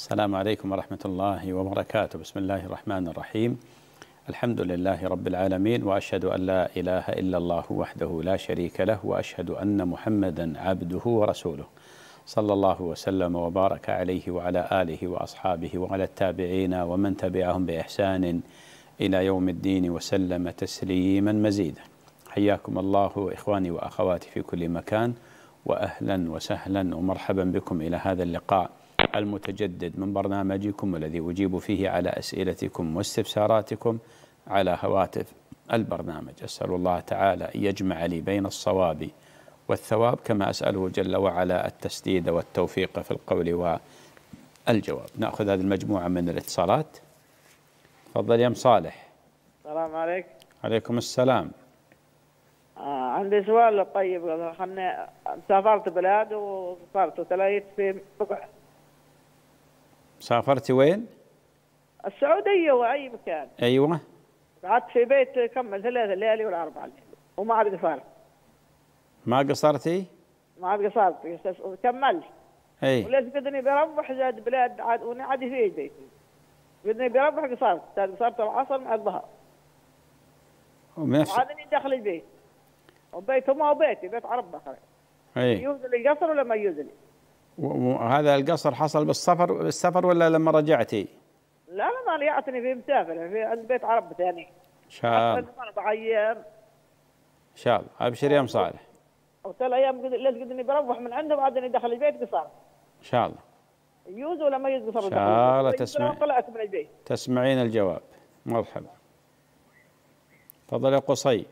السلام عليكم ورحمة الله وبركاته بسم الله الرحمن الرحيم الحمد لله رب العالمين وأشهد أن لا إله إلا الله وحده لا شريك له وأشهد أن محمدا عبده ورسوله صلى الله وسلم وبارك عليه وعلى آله وأصحابه وعلى التابعين ومن تبعهم بإحسان إلى يوم الدين وسلم تسليما مزيدا حياكم الله إخواني وأخواتي في كل مكان وأهلا وسهلا ومرحبا بكم إلى هذا اللقاء المتجدد من برنامجكم الذي أجيب فيه على أسئلتكم واستفساراتكم على هواتف البرنامج أسأل الله تعالى أن يجمع لي بين الصواب والثواب كما أسأله جل وعلا التسديد والتوفيق في القول والجواب نأخذ هذه المجموعة من الاتصالات تفضل يا أم صالح السلام عليك عليكم السلام آه عندي سؤال طيب خلني سافرت بلاد وصارت وتلايت في سافرتي وين؟ السعودية وأي مكان أيوة قعدت في بيت كمل ثلاثة ليالي ولا أربعة ليالي وما عاد قصرت ما قصرتي؟ ما عاد قصرت كملت اي وليت قدني بربح زاد بلاد عاد ونعدي في بيتي قدني بربح قصرت زاد قصرت العصر مع الظهر وماشي وعادني داخل البيت وبيت هم وبيتي بيت عرب بخري اي يوزلي قصر ولا ما يوزلي وهذا القصر حصل بالسفر بالسفر ولا لما رجعتي؟ لا لا ما رجعتني في مسافر في عند بيت عرب ثاني. ان شاء الله. اربع ايام. ان شاء الله ابشر يا ام صالح. وثلاث ايام ليش قد اني بروح من عنده بعدين دخل البيت قصر. ان شاء الله. يجوز ولا ما يجوز قصر؟ ان شاء الله تسمعين. طلعت من البيت. تسمعين الجواب. مرحبا. تفضل يا قصي.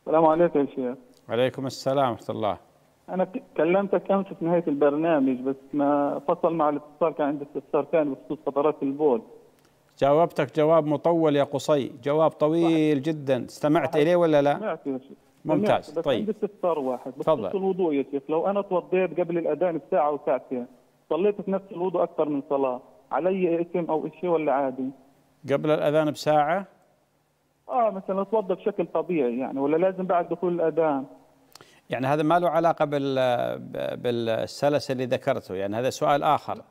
السلام عليكم يا شيخ. وعليكم السلام ورحمه الله. انا كلمتك امس في نهايه البرنامج بس ما فصل مع الاتصال كان عندي استفسار ثاني بخصوص فترات البول جاوبتك جواب مطول يا قصي جواب طويل صحيح. جدا استمعت اليه ولا لا سمعت يا شيخ ممتاز بس طيب عندي استفسار واحد تفضل الوضوء يا شيخ لو انا توضيت قبل الاذان بساعه او ساعتين صليت في نفس الوضوء اكثر من صلاه علي اسم او شيء ولا عادي قبل الاذان بساعه اه مثلا اتوضا بشكل طبيعي يعني ولا لازم بعد دخول الاذان يعني هذا ما له علاقة بال بالسلس اللي ذكرته يعني هذا سؤال آخر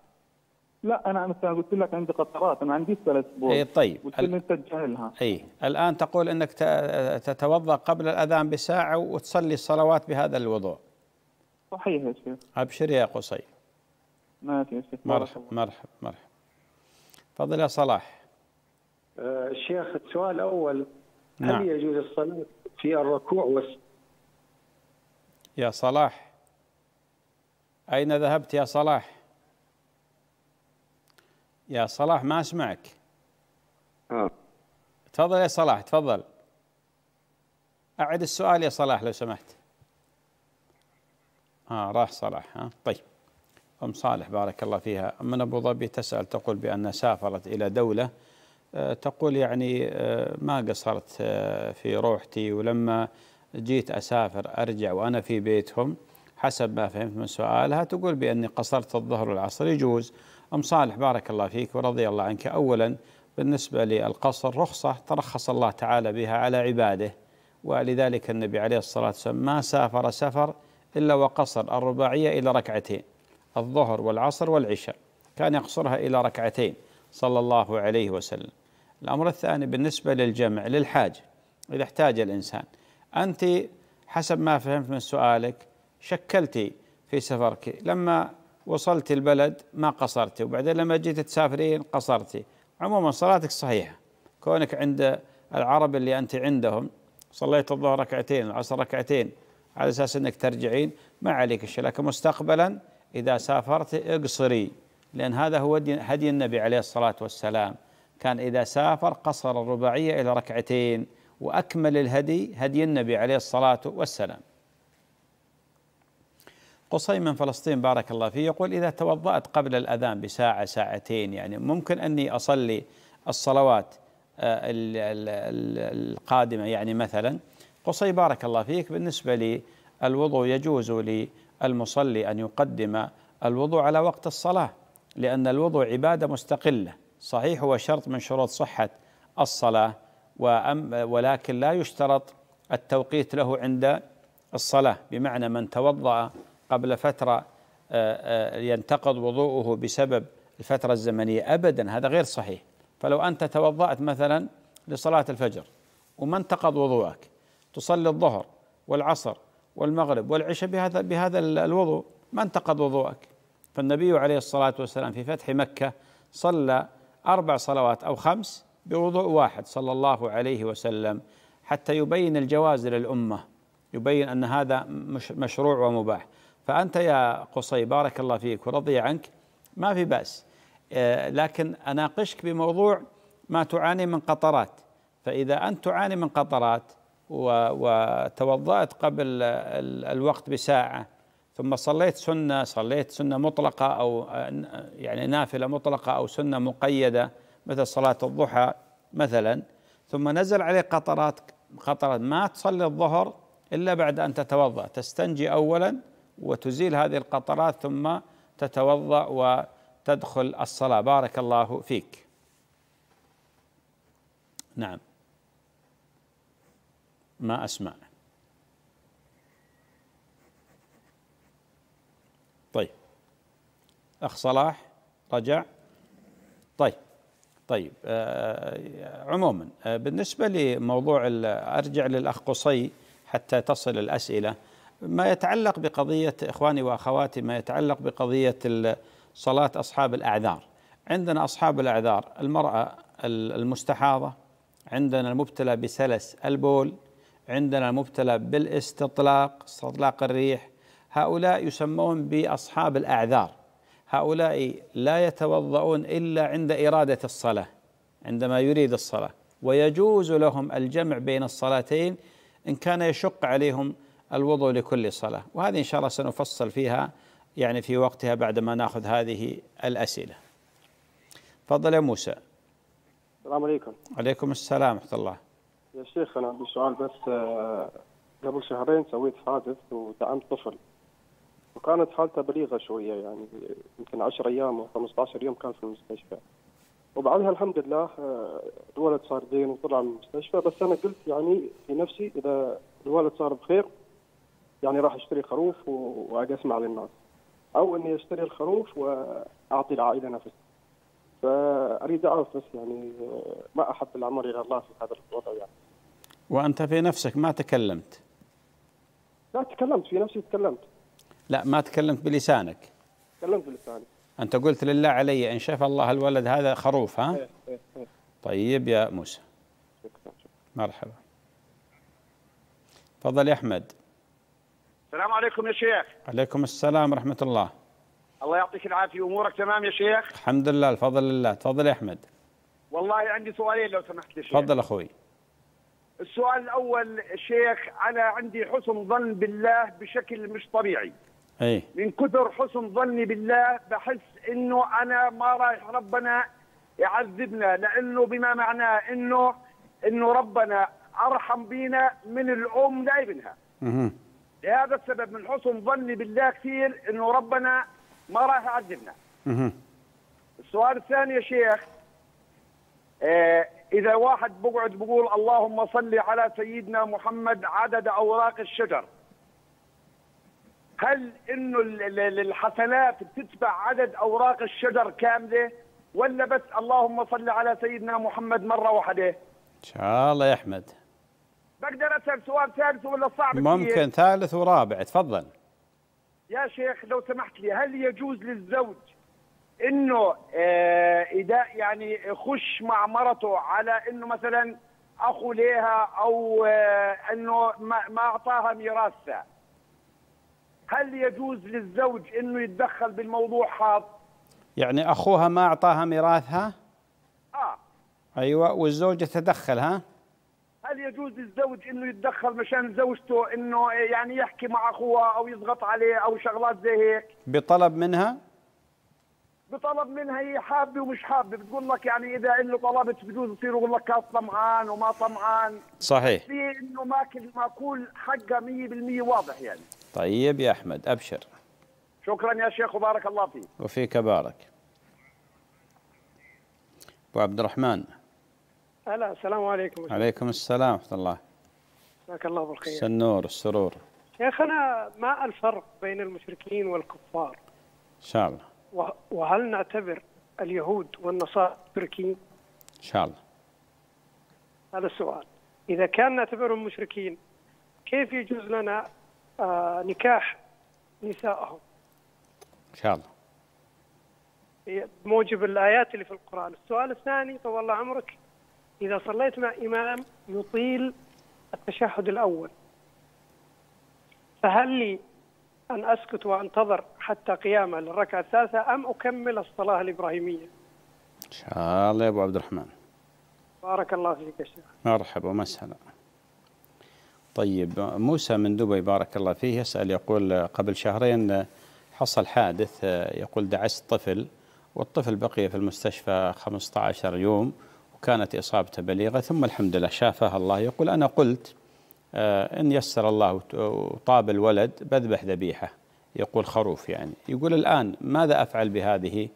لا أنا مثلا قلت لك عندي قطرات أنا عندي سلس بول إيه طيب قلت لك أنت تجهلها إي الآن تقول أنك تتوضأ قبل الأذان بساعة وتصلي الصلوات بهذا الوضوء صحيح يا شيخ أبشر يا قصي ما في شيخ مرحب مرحب مرحب تفضل يا صلاح الشيخ آه، السؤال الأول نعم. هل يجوز الصلاة في الركوع والسجود يا صلاح أين ذهبت يا صلاح يا صلاح ما أسمعك آه. تفضل يا صلاح تفضل أعد السؤال يا صلاح لو سمحت آه راح صلاح ها آه طيب أم صالح بارك الله فيها من أبو ظبي تسأل تقول بأن سافرت إلى دولة آه، تقول يعني آه، ما قصرت آه، في روحتي ولما جيت أسافر أرجع وأنا في بيتهم حسب ما فهمت من سؤالها تقول بأني قصرت الظهر والعصر يجوز أم صالح بارك الله فيك ورضي الله عنك أولا بالنسبة للقصر رخصة ترخص الله تعالى بها على عباده ولذلك النبي عليه الصلاة والسلام ما سافر سفر إلا وقصر الرباعية إلى ركعتين الظهر والعصر والعشاء كان يقصرها إلى ركعتين صلى الله عليه وسلم الأمر الثاني بالنسبة للجمع للحاجة إذا احتاج الإنسان أنت حسب ما فهمت من سؤالك شكلتي في سفرك لما وصلت البلد ما قصرتي وبعدين لما جيت تسافرين قصرتي عموما صلاتك صحيحة كونك عند العرب اللي أنت عندهم صليت الظهر ركعتين العصر ركعتين على أساس أنك ترجعين ما عليك الشيء لكن مستقبلا إذا سافرت اقصري لأن هذا هو هدي النبي عليه الصلاة والسلام كان إذا سافر قصر الرباعية إلى ركعتين واكمل الهدي هدي النبي عليه الصلاه والسلام. قصي من فلسطين بارك الله فيه يقول اذا توضات قبل الاذان بساعه ساعتين يعني ممكن اني اصلي الصلوات آه، القادمه يعني مثلا قصي بارك الله فيك بالنسبه للوضوء يجوز للمصلي ان يقدم الوضوء على وقت الصلاه لان الوضوء عباده مستقله صحيح هو شرط من شروط صحه الصلاه وأم ولكن لا يشترط التوقيت له عند الصلاة بمعنى من توضأ قبل فترة آه، آه، ينتقض وضوءه بسبب الفترة الزمنية أبدا هذا غير صحيح فلو أنت توضأت مثلا لصلاة الفجر وما انتقض وضوءك تصلي الظهر والعصر والمغرب والعشاء بهذا بهذا الوضوء ما انتقض وضوءك فالنبي عليه الصلاة والسلام في فتح مكة صلى أربع صلوات أو خمس بوضوء واحد صلى الله عليه وسلم حتى يبين الجواز للأمة يبين أن هذا مشروع ومباح فأنت يا قصي بارك الله فيك ورضي عنك ما في بأس آه، لكن أناقشك بموضوع ما تعاني من قطرات فإذا أنت تعاني من قطرات وتوضأت قبل الوقت بساعة ثم صليت سنة صليت سنة مطلقة أو آه، يعني نافلة مطلقة أو سنة مقيدة مثل صلاة الضحى مثلا ثم نزل عليه قطرات قطرات ما تصلي الظهر إلا بعد أن تتوضأ تستنجي أولا وتزيل هذه القطرات ثم تتوضأ وتدخل الصلاة بارك الله فيك نعم ما أسمع طيب أخ صلاح رجع طيب طيب آه، آه، عموما آه، بالنسبة لموضوع أرجع للأخ قصي حتى تصل الأسئلة ما يتعلق بقضية إخواني وأخواتي ما يتعلق بقضية صلاة أصحاب الأعذار عندنا أصحاب الأعذار المرأة المستحاضة عندنا المبتلى بسلس البول عندنا المبتلى بالاستطلاق استطلاق الريح هؤلاء يسمون بأصحاب الأعذار هؤلاء لا يتوضؤون إلا عند إرادة الصلاة عندما يريد الصلاة ويجوز لهم الجمع بين الصلاتين إن كان يشق عليهم الوضوء لكل صلاة وهذه إن شاء الله سنفصل فيها يعني في وقتها بعدما ناخذ هذه الأسئلة تفضل يا موسى السلام عليكم عليكم السلام ورحمة الله يا شيخ أنا عندي سؤال بس آه، قبل شهرين سويت حادث ودعمت طفل وكانت حالته بليغه شويه يعني يمكن 10 ايام او 15 يوم كان في المستشفى وبعدها الحمد لله آه، الولد صار زين وطلع من المستشفى بس انا قلت يعني في نفسي اذا الولد صار بخير يعني راح اشتري خروف واقسم على الناس او اني اشتري الخروف واعطي العائله نفسها فاريد اعرف بس يعني آه، ما احب الامر الى الله في هذا الوضع يعني وانت في نفسك ما تكلمت لا تكلمت في نفسي تكلمت لا ما تكلمت بلسانك تكلمت بلساني أنت قلت لله علي إن شاف الله الولد هذا خروف ها إيه إيه إيه. طيب يا موسى شكرا. مرحبا تفضل يا أحمد السلام عليكم يا شيخ عليكم السلام ورحمة الله الله يعطيك العافية أمورك تمام يا شيخ الحمد لله الفضل لله تفضل يا أحمد والله عندي سؤالين لو سمحت يا شيخ تفضل أخوي السؤال الأول شيخ أنا عندي حسن ظن بالله بشكل مش طبيعي أي. من كثر حسن ظني بالله بحس انه انا ما رايح ربنا يعذبنا لانه بما معناه انه انه ربنا ارحم بينا من الام لابنها لهذا السبب من حسن ظني بالله كثير انه ربنا ما راح يعذبنا السؤال الثاني يا شيخ إيه، اذا واحد بقعد بقول اللهم صل على سيدنا محمد عدد اوراق الشجر هل انه الحسنات بتتبع عدد اوراق الشجر كامله ولا بس اللهم صل على سيدنا محمد مره واحده؟ ان شاء الله يا احمد بقدر اسال سؤال ثالث ولا صعب ممكن ثالث ورابع تفضل يا شيخ لو سمحت لي هل يجوز للزوج انه آه، اذا يعني يخش مع مرته على انه مثلا اخو ليها او آه، انه ما اعطاها ميراثها هل يجوز للزوج انه يتدخل بالموضوع حاض يعني اخوها ما اعطاها ميراثها اه ايوه والزوجه تدخل ها هل يجوز للزوج انه يتدخل مشان زوجته انه يعني يحكي مع اخوها او يضغط عليه او شغلات زي هيك بطلب منها بطلب منها هي حابه ومش حابه بتقول لك يعني اذا انه طلبت بجوز يصير يقول لك كان طمعان وما طمعان صحيح في انه ماكل معقول حقها 100% واضح يعني طيب يا أحمد أبشر شكرا يا شيخ وبارك الله فيك وفيك بارك أبو عبد الرحمن هلا السلام عليكم عليكم السلام ورحمة الله جزاك الله بالخير السنور السرور شيخنا ما الفرق بين المشركين والكفار؟ ان شاء الله وهل نعتبر اليهود والنصارى مشركين؟ ان شاء الله هذا السؤال اذا كان نعتبرهم مشركين كيف يجوز لنا آه، نكاح نسائهم إن شاء الله بموجب الآيات اللي في القرآن السؤال الثاني طول عمرك إذا صليت مع إمام يطيل التشهد الأول فهل لي أن أسكت وأنتظر حتى قيامه للركعة الثالثة أم أكمل الصلاة الإبراهيمية إن شاء الله يا أبو عبد الرحمن بارك الله فيك يا شيخ مرحبا ومسهلا طيب موسى من دبي بارك الله فيه يسأل يقول قبل شهرين حصل حادث يقول دعست طفل والطفل بقي في المستشفى 15 يوم وكانت إصابته بليغة ثم الحمد لله شافها الله يقول أنا قلت آه، إن يسر الله وطاب الولد بذبح ذبيحة يقول خروف يعني يقول الآن ماذا أفعل بهذه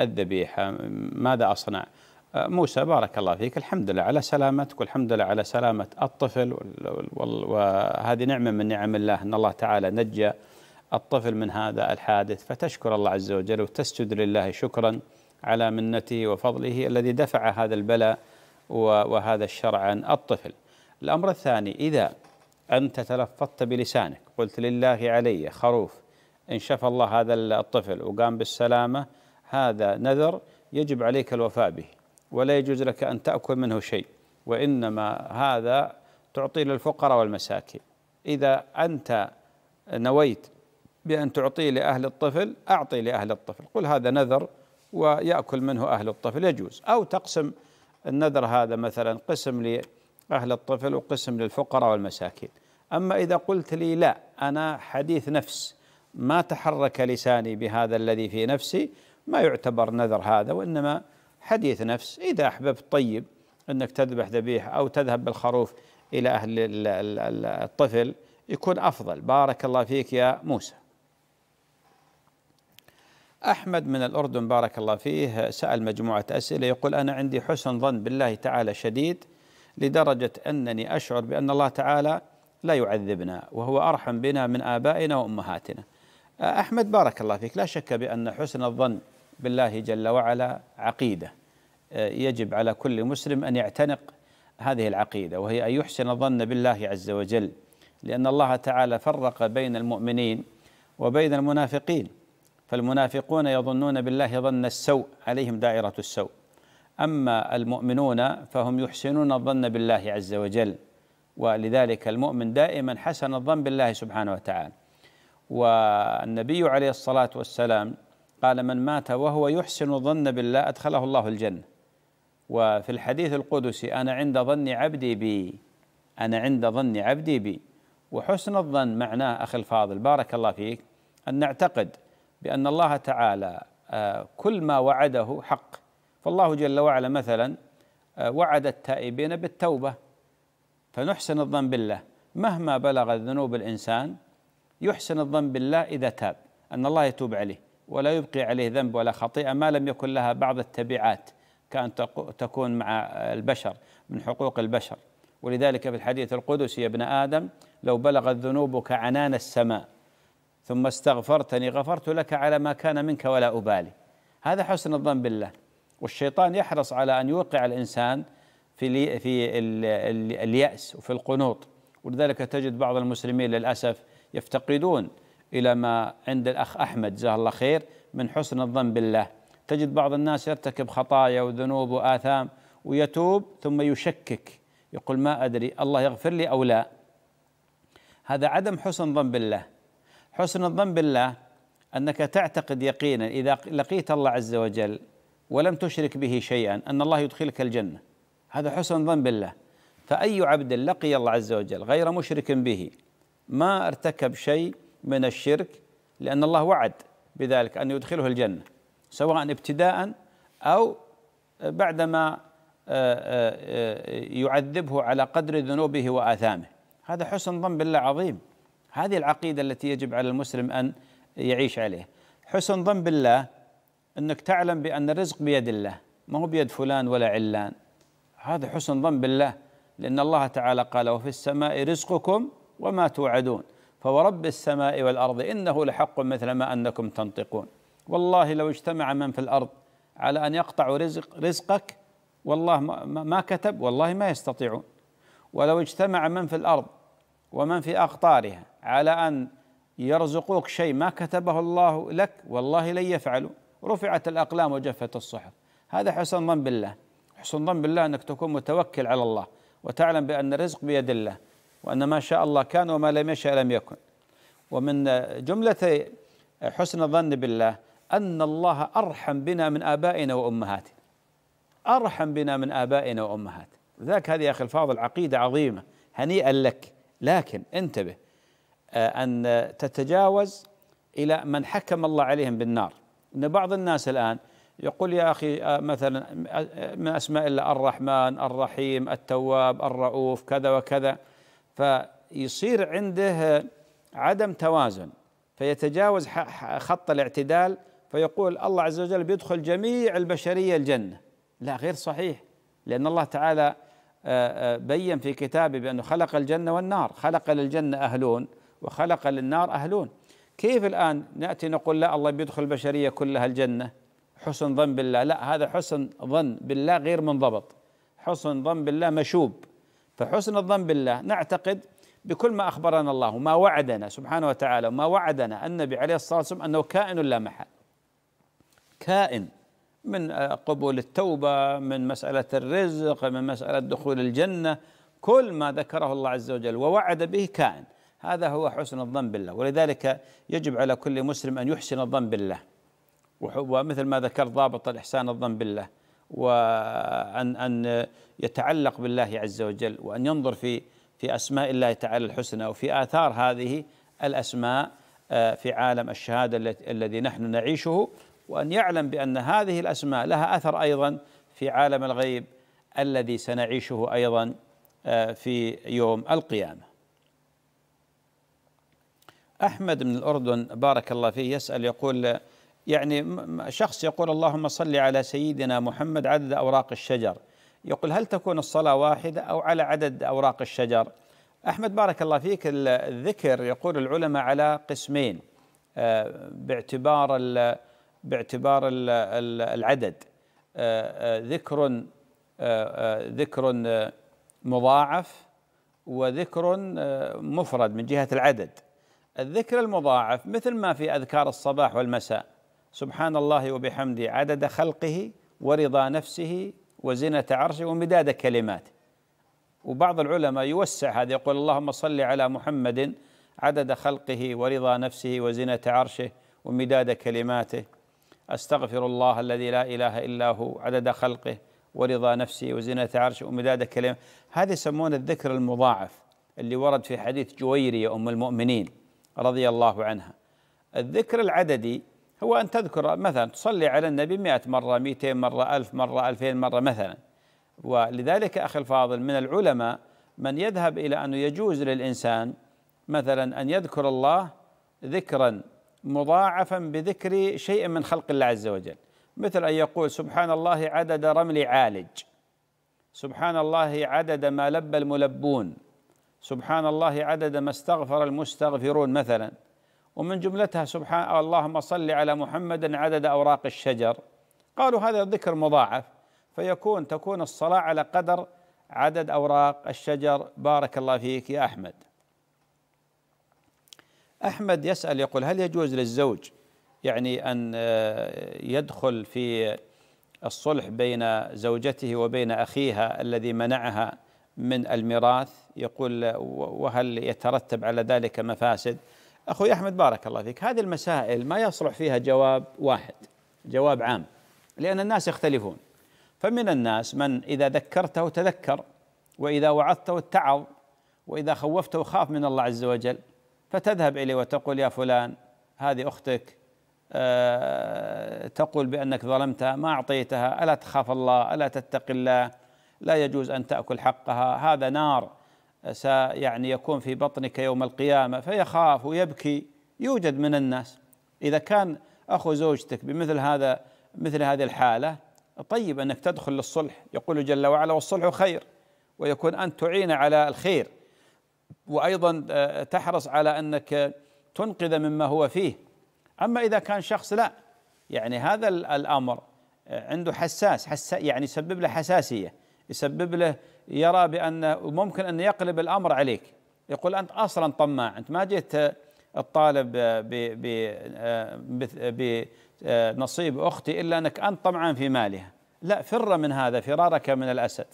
الذبيحة ماذا أصنع آه، موسى بارك الله فيك الحمد لله على سلامتك والحمد لله على سلامة الطفل وهذه نعمة من نعم الله أن الله تعالى نجى الطفل من هذا الحادث فتشكر الله عز وجل وتسجد لله شكرا على منته وفضله الذي دفع هذا البلاء وهذا الشر عن الطفل الأمر الثاني إذا أنت تلفظت بلسانك قلت لله علي خروف إن شفى الله هذا الطفل وقام بالسلامة هذا نذر يجب عليك الوفاء به ولا يجوز لك أن تأكل منه شيء وإنما هذا تعطيه للفقراء والمساكين إذا أنت نويت بأن تعطيه لأهل الطفل أعطي لأهل الطفل قل هذا نذر ويأكل منه أهل الطفل يجوز أو تقسم النذر هذا مثلا قسم لأهل الطفل وقسم للفقراء والمساكين أما إذا قلت لي لا أنا حديث نفس ما تحرك لساني بهذا الذي في نفسي ما يعتبر نذر هذا وإنما حديث نفس إذا أحببت طيب أنك تذبح ذبيحة أو تذهب بالخروف إلى أهل الطفل يكون أفضل بارك الله فيك يا موسى أحمد من الأردن بارك الله فيه سأل مجموعة أسئلة يقول أنا عندي حسن ظن بالله تعالى شديد لدرجة أنني أشعر بأن الله تعالى لا يعذبنا وهو أرحم بنا من آبائنا وأمهاتنا أحمد بارك الله فيك لا شك بأن حسن الظن بالله جل وعلا عقيده آه، يجب على كل مسلم ان يعتنق هذه العقيده وهي ان يحسن الظن بالله عز وجل لان الله تعالى فرق بين المؤمنين وبين المنافقين فالمنافقون يظنون بالله ظن السوء عليهم دائره السوء اما المؤمنون فهم يحسنون الظن بالله عز وجل ولذلك المؤمن دائما حسن الظن بالله سبحانه وتعالى والنبي عليه الصلاه والسلام قال من مات وهو يحسن الظن بالله أدخله الله الجنة وفي الحديث القدسي أنا عند ظن عبدي بي أنا عند ظن عبدي بي وحسن الظن معناه أخي الفاضل بارك الله فيك أن نعتقد بأن الله تعالى آه، كل ما وعده حق فالله جل وعلا مثلا آه، وعد التائبين بالتوبة فنحسن الظن بالله مهما بلغت ذنوب الإنسان يحسن الظن بالله إذا تاب أن الله يتوب عليه ولا يبقي عليه ذنب ولا خطيئة ما لم يكن لها بعض التبعات كأن تكون مع البشر من حقوق البشر ولذلك في الحديث القدسي يا ابن آدم لو بلغت ذنوبك عنان السماء ثم استغفرتني غفرت لك على ما كان منك ولا أبالي هذا حسن الظن بالله والشيطان يحرص على أن يوقع الإنسان في في اليأس وفي القنوط ولذلك تجد بعض المسلمين للأسف يفتقدون إلى ما عند الأخ أحمد جزاه الله خير من حسن الظن بالله تجد بعض الناس يرتكب خطايا وذنوب وآثام ويتوب ثم يشكك يقول ما أدري الله يغفر لي أو لا هذا عدم حسن ظن بالله حسن الظن بالله أنك تعتقد يقينا إذا لقيت الله عز وجل ولم تشرك به شيئا أن الله يدخلك الجنة هذا حسن ظن بالله فأي عبد لقي الله عز وجل غير مشرك به ما ارتكب شيء من الشرك لأن الله وعد بذلك أن يدخله الجنة سواء ابتداء أو بعدما آه، آه، يعذبه على قدر ذنوبه وآثامه هذا حسن ظن بالله عظيم هذه العقيدة التي يجب على المسلم أن يعيش عليه حسن ظن بالله أنك تعلم بأن الرزق بيد الله ما هو بيد فلان ولا علان هذا حسن ظن بالله لأن الله تعالى قال وفي السماء رزقكم وما توعدون فورب السماء والأرض إنه لحق مثل ما أنكم تنطقون والله لو اجتمع من في الأرض على أن يقطعوا رزق رزقك والله ما كتب والله ما يستطيعون ولو اجتمع من في الأرض ومن في أقطارها على أن يرزقوك شيء ما كتبه الله لك والله لن يفعلوا رفعت الأقلام وجفت الصحف هذا حسن ظن بالله حسن ظن بالله أنك تكون متوكل على الله وتعلم بأن الرزق بيد الله وأن ما شاء الله كان وما لم يشأ لم يكن ومن جملة حسن الظن بالله أن الله أرحم بنا من آبائنا وأمهاتنا أرحم بنا من آبائنا وأمهاتنا لذلك هذه يا أخي الفاضل عقيدة عظيمة هنيئا لك لكن انتبه آه، أن تتجاوز إلى من حكم الله عليهم بالنار إن بعض الناس الآن يقول يا أخي آه، مثلا آه، من أسماء الله الرحمن الرحيم التواب الرؤوف كذا وكذا فيصير عنده عدم توازن فيتجاوز خط الاعتدال فيقول الله عز وجل بيدخل جميع البشريه الجنه لا غير صحيح لان الله تعالى آه، آه، بين في كتابه بانه خلق الجنه والنار خلق للجنه اهلون وخلق للنار اهلون كيف الان ناتي نقول لا الله بيدخل البشريه كلها الجنه حسن ظن بالله لا هذا حسن ظن بالله غير منضبط حسن ظن بالله مشوب فحسن الظن بالله نعتقد بكل ما أخبرنا الله ما وعدنا سبحانه وتعالى ما وعدنا النبي عليه الصلاة والسلام أنه كائن لا محال كائن من قبول التوبة من مسألة الرزق من مسألة دخول الجنة كل ما ذكره الله عز وجل ووعد به كائن هذا هو حسن الظن بالله ولذلك يجب على كل مسلم أن يحسن الظن بالله ومثل ما ذكر ضابط الإحسان الظن بالله وأن أن يتعلق بالله عز وجل وأن ينظر في في أسماء الله تعالى الحسنى وفي آثار هذه الأسماء آه، في عالم الشهادة الذي نحن نعيشه وأن يعلم بأن هذه الأسماء لها أثر أيضا في عالم الغيب الذي سنعيشه أيضا آه، في يوم القيامة أحمد من الأردن بارك الله فيه يسأل يقول يعني شخص يقول اللهم صل على سيدنا محمد عدد أوراق الشجر يقول هل تكون الصلاة واحدة أو على عدد أوراق الشجر أحمد بارك الله فيك الذكر يقول العلماء على قسمين آه، باعتبار باعتبار العدد آه، آه، ذكر ذكر مضاعف وذكر مفرد من جهة العدد الذكر المضاعف مثل ما في أذكار الصباح والمساء سبحان الله وبحمده عدد خلقه ورضا نفسه وزنة عرشه ومداد كلماته وبعض العلماء يوسع هذا يقول اللهم صل على محمد عدد خلقه ورضا نفسه وزنة عرشه ومداد كلماته استغفر الله الذي لا اله الا هو عدد خلقه ورضا نفسه وزنة عرشه ومداد كلماته هذا يسمونه الذكر المضاعف اللي ورد في حديث جويري أم المؤمنين رضي الله عنها الذكر العددي هو أن تذكر مثلا تصلي على النبي 100 مرة 200 مرة 1000 مرة 2000 مرة مثلا ولذلك أخي الفاضل من العلماء من يذهب إلى أنه يجوز للإنسان مثلا أن يذكر الله ذكرا مضاعفا بذكر شيء من خلق الله عز وجل مثل أن يقول سبحان الله عدد رمل عالج سبحان الله عدد ما لب الملبون سبحان الله عدد ما استغفر المستغفرون مثلا ومن جملتها سبحان اللهم صل على محمد عدد أوراق الشجر قالوا هذا ذكر مضاعف فيكون تكون الصلاة على قدر عدد أوراق الشجر بارك الله فيك يا أحمد أحمد يسأل يقول هل يجوز للزوج يعني أن آه، يدخل في الصلح بين زوجته وبين أخيها الذي منعها من الميراث يقول وهل يترتب على ذلك مفاسد؟ أخوي أحمد بارك الله فيك هذه المسائل ما يصلح فيها جواب واحد جواب عام لأن الناس يختلفون فمن الناس من إذا ذكرته تذكر وإذا وعظته اتعظ وإذا خوفته خاف من الله عز وجل فتذهب إليه وتقول يا فلان هذه أختك أه تقول بأنك ظلمتها ما أعطيتها ألا تخاف الله ألا تتقي الله لا يجوز أن تأكل حقها هذا نار يعني يكون في بطنك يوم القيامة فيخاف ويبكي يوجد من الناس إذا كان أخو زوجتك بمثل هذا مثل هذه الحالة طيب أنك تدخل للصلح يقول جل وعلا والصلح خير ويكون أن تعين على الخير وأيضا آه، تحرص على أنك تنقذ مما هو فيه أما إذا كان شخص لا يعني هذا الأمر آه، عنده حساس حس يعني يسبب له حساسية يسبب له يرى بأن ممكن أن يقلب الأمر عليك يقول أنت أصلا طماع أنت ما جيت الطالب بنصيب آه، آه، أختي إلا أنك أنت طمعان في مالها لا فر من هذا فرارك من الأسد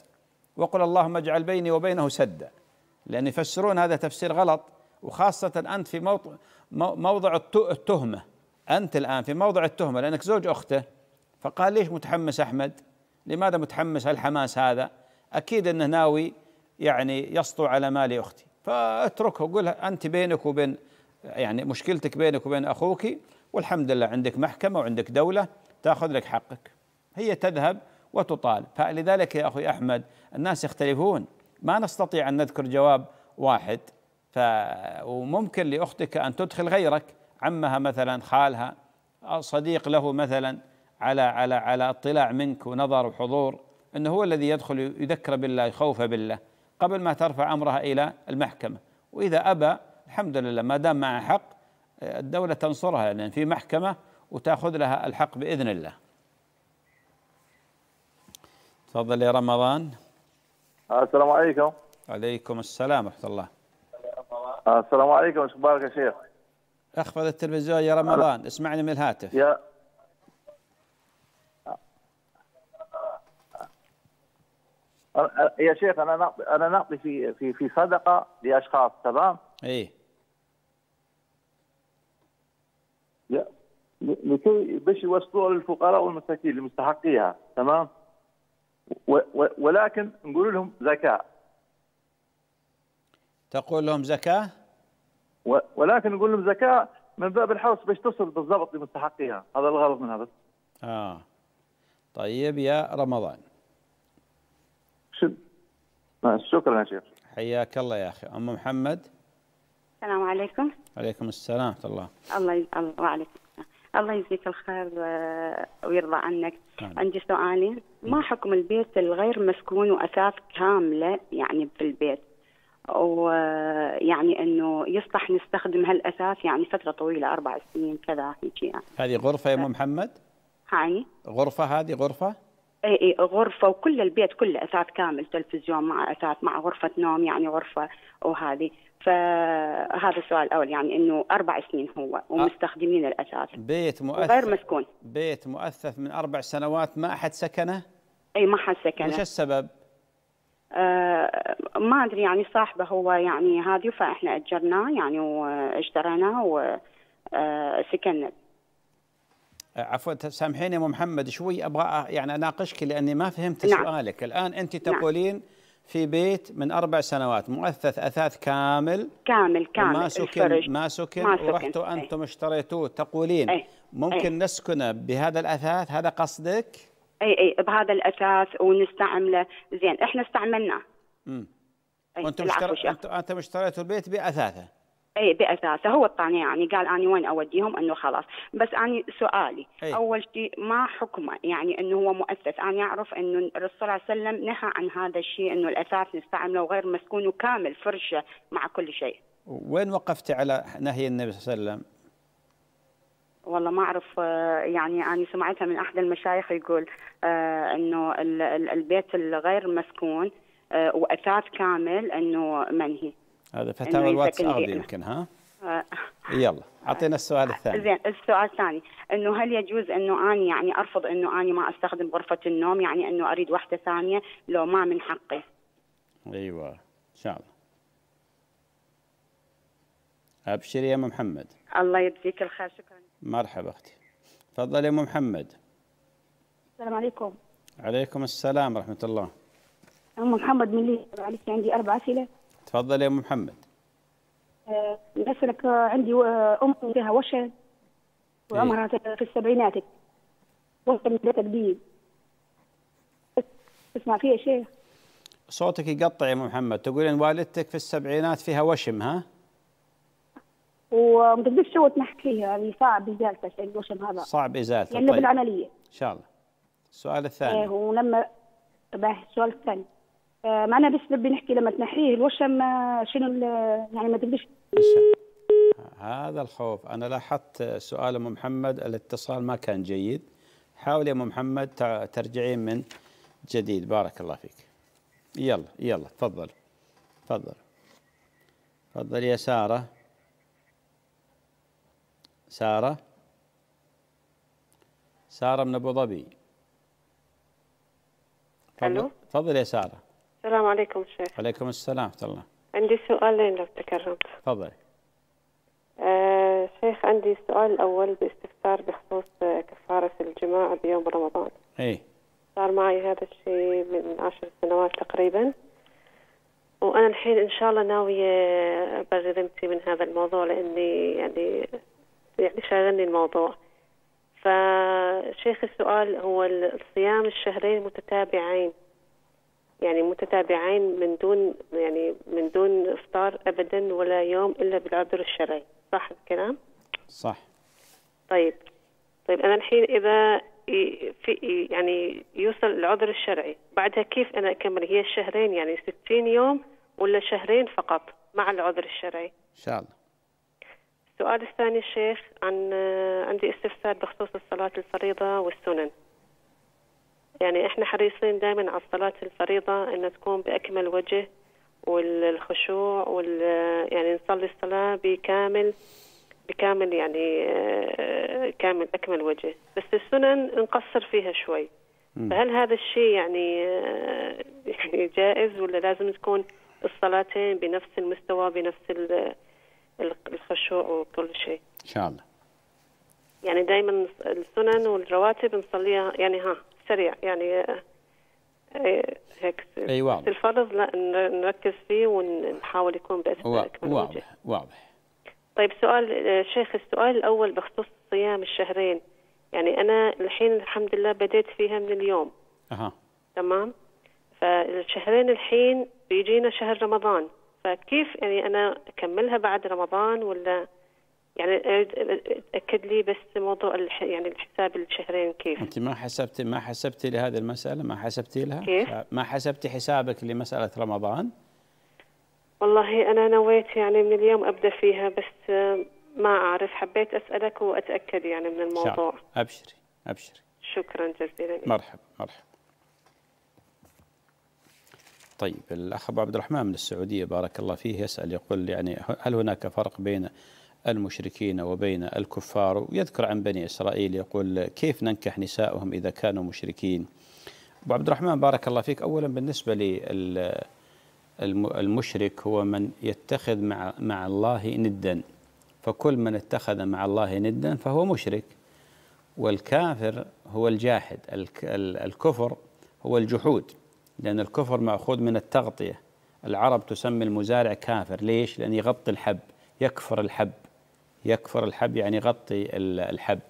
وقل اللهم اجعل بيني وبينه سدا لأن يفسرون هذا تفسير غلط وخاصة أنت في موضع التهمة أنت الآن في موضع التهمة لأنك زوج أخته فقال ليش متحمس أحمد لماذا متحمس هالحماس هذا أكيد أنه ناوي يعني يسطو على مال أختي فاتركه قل أنت بينك وبين يعني مشكلتك بينك وبين أخوك والحمد لله عندك محكمة وعندك دولة تأخذ لك حقك هي تذهب وتطالب فلذلك يا أخي أحمد الناس يختلفون ما نستطيع أن نذكر جواب واحد ف وممكن لأختك أن تدخل غيرك عمها مثلا خالها صديق له مثلا على على على اطلاع منك ونظر وحضور انه هو الذي يدخل يذكر بالله يخوفه بالله قبل ما ترفع امرها الى المحكمه واذا ابى الحمد لله ما دام معها حق الدوله تنصرها لان يعني في محكمه وتاخذ لها الحق باذن الله. تفضل يا رمضان. السلام عليكم. عليكم السلام ورحمه الله. السلام عليكم ايش اخبارك يا شيخ؟ اخفض التلفزيون يا رمضان اسمعني من الهاتف. يا يا شيخ انا انا نعطي في في في صدقه لاشخاص تمام؟ ايه لكي باش يوصلوها للفقراء والمساكين لمستحقيها تمام؟ و و ولكن نقول لهم زكاه تقول لهم زكاه؟ ولكن نقول لهم زكاه من باب الحوس باش تصل بالضبط لمستحقيها هذا الغرض منها بس اه طيب يا رمضان آه، شكرا يا شيخ حياك الله يا اخي ام محمد السلام عليكم وعليكم السلام ورحمه الله الله يز... الله وعليكم الله يجزيك الخير ويرضى عنك آمين. عندي سؤالين ما حكم البيت الغير مسكون واثاث كامله يعني في البيت ويعني انه يصلح نستخدم هالاثاث يعني فتره طويله اربع سنين كذا هيك يعني هذه غرفه يا ام محمد؟ هاي غرفه هذه غرفه؟ اي اي غرفه وكل البيت كله اثاث كامل تلفزيون مع اثاث مع غرفه نوم يعني غرفه وهذه فهذا السؤال الاول يعني انه اربع سنين هو ومستخدمين الاثاث بيت مؤثث غير مسكون بيت مؤثث من اربع سنوات ما احد سكنه؟ اي ما حد سكنه وش السبب؟ آه ما ادري يعني صاحبه هو يعني هذه فاحنا اجرناه يعني واشتريناه وسكننا آه، آه، عفوا سامحيني ام محمد شوي ابغى يعني اناقشك لاني ما فهمت نعم. سؤالك الان انت نعم. تقولين نعم. في بيت من اربع سنوات مؤثث اثاث كامل كامل كامل ما سكن الفرج. ما سكن, سكن. ورحتوا إيه. انتم اشتريتوه تقولين أي. ممكن أي. نسكنه بهذا الاثاث هذا قصدك؟ اي اي بهذا الاثاث ونستعمله زين احنا استعملناه امم وانتم اشتريتوا انتم اشتريتوا البيت باثاثه اي باساسه هو الطعن يعني قال اني وين اوديهم انه خلاص بس اني سؤالي أي. اول شيء ما حكمه يعني انه هو مؤثث انا اعرف انه الرسول صلى الله عليه وسلم نهى عن هذا الشيء انه الاثاث نستعمله غير مسكون وكامل فرشه مع كل شيء وين وقفت على نهي النبي صلى الله عليه وسلم والله ما اعرف آه، يعني انا سمعتها من احد المشايخ يقول آه، انه البيت الغير مسكون آه، واثاث كامل انه منهي هذا فتاوى الواتس يمكن ها؟ آه. يلا اعطينا السؤال آه، الثاني زين السؤال الثاني انه هل يجوز انه اني يعني ارفض انه اني ما استخدم غرفه النوم يعني انه اريد واحده ثانيه لو ما من حقي ايوه ان شاء الله ابشري يا ام محمد الله يجزيك الخير شكرا مرحبا اختي تفضلي يا ام محمد السلام عليكم عليكم السلام ورحمه الله ام محمد من لي عندي اربع اسئله تفضل يا ام محمد آه، بس لك آه، عندي آه، ام فيها وشم إيه. وعمرها في السبعينات وسط من التدبير اسمع فيها شيخ صوتك يقطع يا ام محمد تقولين والدتك في السبعينات فيها وشم ها؟ وما تقدرش شو تنحكيها يعني صعب ازالته الوشم هذا صعب ازالته يعني طيب. بالعمليه ان شاء الله السؤال الثاني ايه ولما إيه، السؤال الثاني آه، معنا نبي بنحكي لما تنحيه الوشم آه، شنو يعني ما تبديش هذا الخوف انا لاحظت سؤال ام محمد الاتصال ما كان جيد حاولي ام محمد ترجعين من جديد بارك الله فيك يلا يلا تفضل تفضل تفضل يا ساره ساره ساره من ابو ظبي الو تفضل يا ساره السلام عليكم شيخ وعليكم السلام ورحمة الله عندي سؤالين لو تكرمت تفضلي آه، شيخ عندي سؤال الأول باستفسار بخصوص آه، كفارة الجماعة بيوم رمضان إيه صار معي هذا الشيء من عشر سنوات تقريبا وأنا الحين إن شاء الله ناوية أبرر ذمتي من هذا الموضوع لأني يعني يعني شاغلني الموضوع فشيخ السؤال هو الصيام الشهرين متتابعين يعني متتابعين من دون يعني من دون افطار ابدا ولا يوم الا بالعذر الشرعي صح الكلام صح طيب طيب انا الحين اذا في يعني يوصل العذر الشرعي بعدها كيف انا اكمل هي الشهرين يعني 60 يوم ولا شهرين فقط مع العذر الشرعي ان شاء الله السؤال الثاني الشيخ عن عندي استفسار بخصوص الصلاة الفريضة والسنن يعني احنا حريصين دائما على الصلاة الفريضة أن تكون بأكمل وجه والخشوع وال يعني نصلي الصلاة بكامل بكامل يعني آه، كامل أكمل وجه بس السنن نقصر فيها شوي فهل هذا الشيء يعني آه، يعني جائز ولا لازم تكون الصلاتين بنفس المستوى بنفس الخشوع وكل شيء ان شاء الله يعني دائما السنن والرواتب نصليها يعني ها سريع يعني آه، هيك اي واضح الفرض لا نركز فيه ونحاول يكون بأسرع واضح واضح طيب سؤال آه، شيخ السؤال الاول بخصوص صيام الشهرين يعني انا الحين الحمد لله بديت فيها من اليوم اها تمام فالشهرين الحين بيجينا شهر رمضان فكيف يعني انا اكملها بعد رمضان ولا يعني آه، اكد لي بس موضوع الح... يعني الحساب الشهرين كيف انت ما حسبتي ما حسبتي لهذه المساله ما حسبتي لها كيف؟ ما حسبتي حسابك لمساله رمضان والله انا نويت يعني من اليوم ابدا فيها بس آه، ما اعرف حبيت اسالك واتاكد يعني من الموضوع شعر. ابشري ابشري شكرا جزيلا مرحبا مرحبا طيب الاخ ابو عبد الرحمن من السعوديه بارك الله فيه يسال يقول يعني هل هناك فرق بين المشركين وبين الكفار ويذكر عن بني إسرائيل يقول كيف ننكح نساءهم إذا كانوا مشركين أبو عبد الرحمن بارك الله فيك أولا بالنسبة للمشرك هو من يتخذ مع, مع الله ندا فكل من اتخذ مع الله ندا فهو مشرك والكافر هو الجاحد الكفر هو الجحود لأن الكفر مأخوذ من التغطية العرب تسمي المزارع كافر ليش؟ لأن يغطي الحب يكفر الحب يكفر الحب يعني يغطي الحب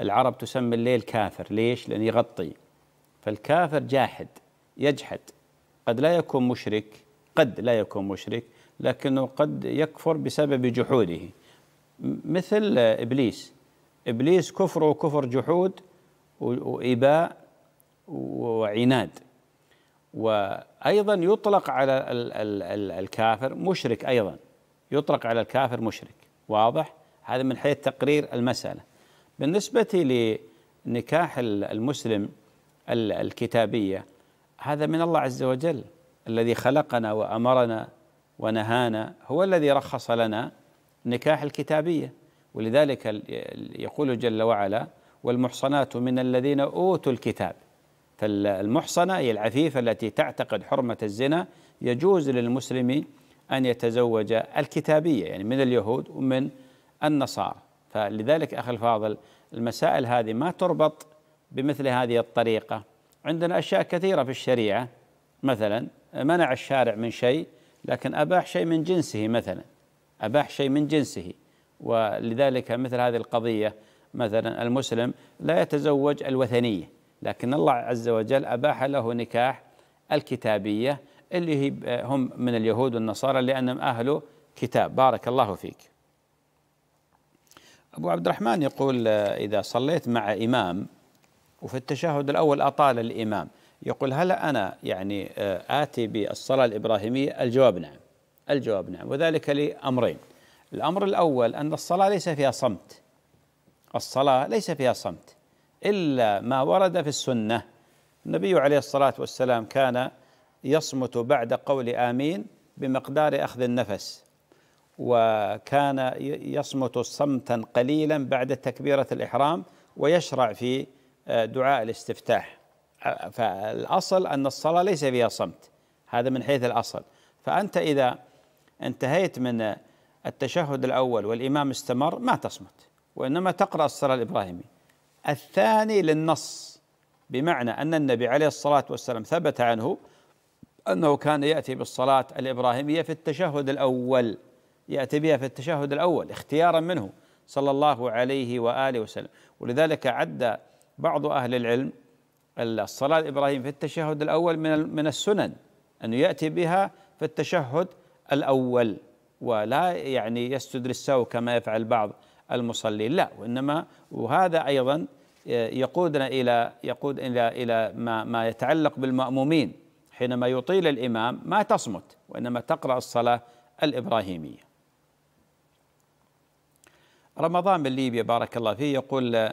العرب تسمي الليل كافر ليش؟ لأن يغطي فالكافر جاحد يجحد قد لا يكون مشرك قد لا يكون مشرك لكنه قد يكفر بسبب جحوده مثل إبليس إبليس كفره كفر جحود وإباء وعناد وأيضا يطلق على الكافر مشرك أيضا يطلق على الكافر مشرك واضح؟ هذا من حيث تقرير المسألة بالنسبة لنكاح المسلم الكتابية هذا من الله عز وجل الذي خلقنا وأمرنا ونهانا هو الذي رخص لنا نكاح الكتابية ولذلك يقول جل وعلا والمحصنات من الذين أوتوا الكتاب فالمحصنة هي العفيفة التي تعتقد حرمة الزنا يجوز للمسلم أن يتزوج الكتابية يعني من اليهود ومن النصارى فلذلك أخي الفاضل المسائل هذه ما تربط بمثل هذه الطريقة عندنا أشياء كثيرة في الشريعة مثلا منع الشارع من شيء لكن أباح شيء من جنسه مثلا أباح شيء من جنسه ولذلك مثل هذه القضية مثلا المسلم لا يتزوج الوثنية لكن الله عز وجل أباح له نكاح الكتابية اللي هم من اليهود والنصارى لأنهم أهل كتاب بارك الله فيك أبو عبد الرحمن يقول آه، إذا صليت مع إمام وفي التشهد الأول أطال الإمام يقول هل أنا يعني آه، آتي بالصلاة الإبراهيمية الجواب نعم الجواب نعم وذلك لأمرين الأمر الأول أن الصلاة ليس فيها صمت الصلاة ليس فيها صمت إلا ما ورد في السنة النبي عليه الصلاة والسلام كان يصمت بعد قول آمين بمقدار أخذ النفس وكان يصمت صمتا قليلا بعد تكبيرة الإحرام ويشرع في آه، دعاء الاستفتاح آه، فالأصل أن الصلاة ليس فيها صمت هذا من حيث الأصل فأنت إذا انتهيت من التشهد الأول والإمام استمر ما تصمت وإنما تقرأ الصلاة الإبراهيمية الثاني للنص بمعنى أن النبي عليه الصلاة والسلام ثبت عنه أنه كان يأتي بالصلاة الإبراهيمية في التشهد الأول يأتي بها في التشهد الأول اختيارا منه صلى الله عليه وآله وسلم ولذلك عد بعض أهل العلم الصلاة الإبراهيم في التشهد الأول من من السنن أنه يأتي بها في التشهد الأول ولا يعني يسجد للسهو كما يفعل بعض المصلين لا وإنما وهذا أيضا يقودنا إلى يقود إلى إلى ما ما يتعلق بالمأمومين حينما يطيل الإمام ما تصمت وإنما تقرأ الصلاة الإبراهيمية رمضان من ليبيا بارك الله فيه يقول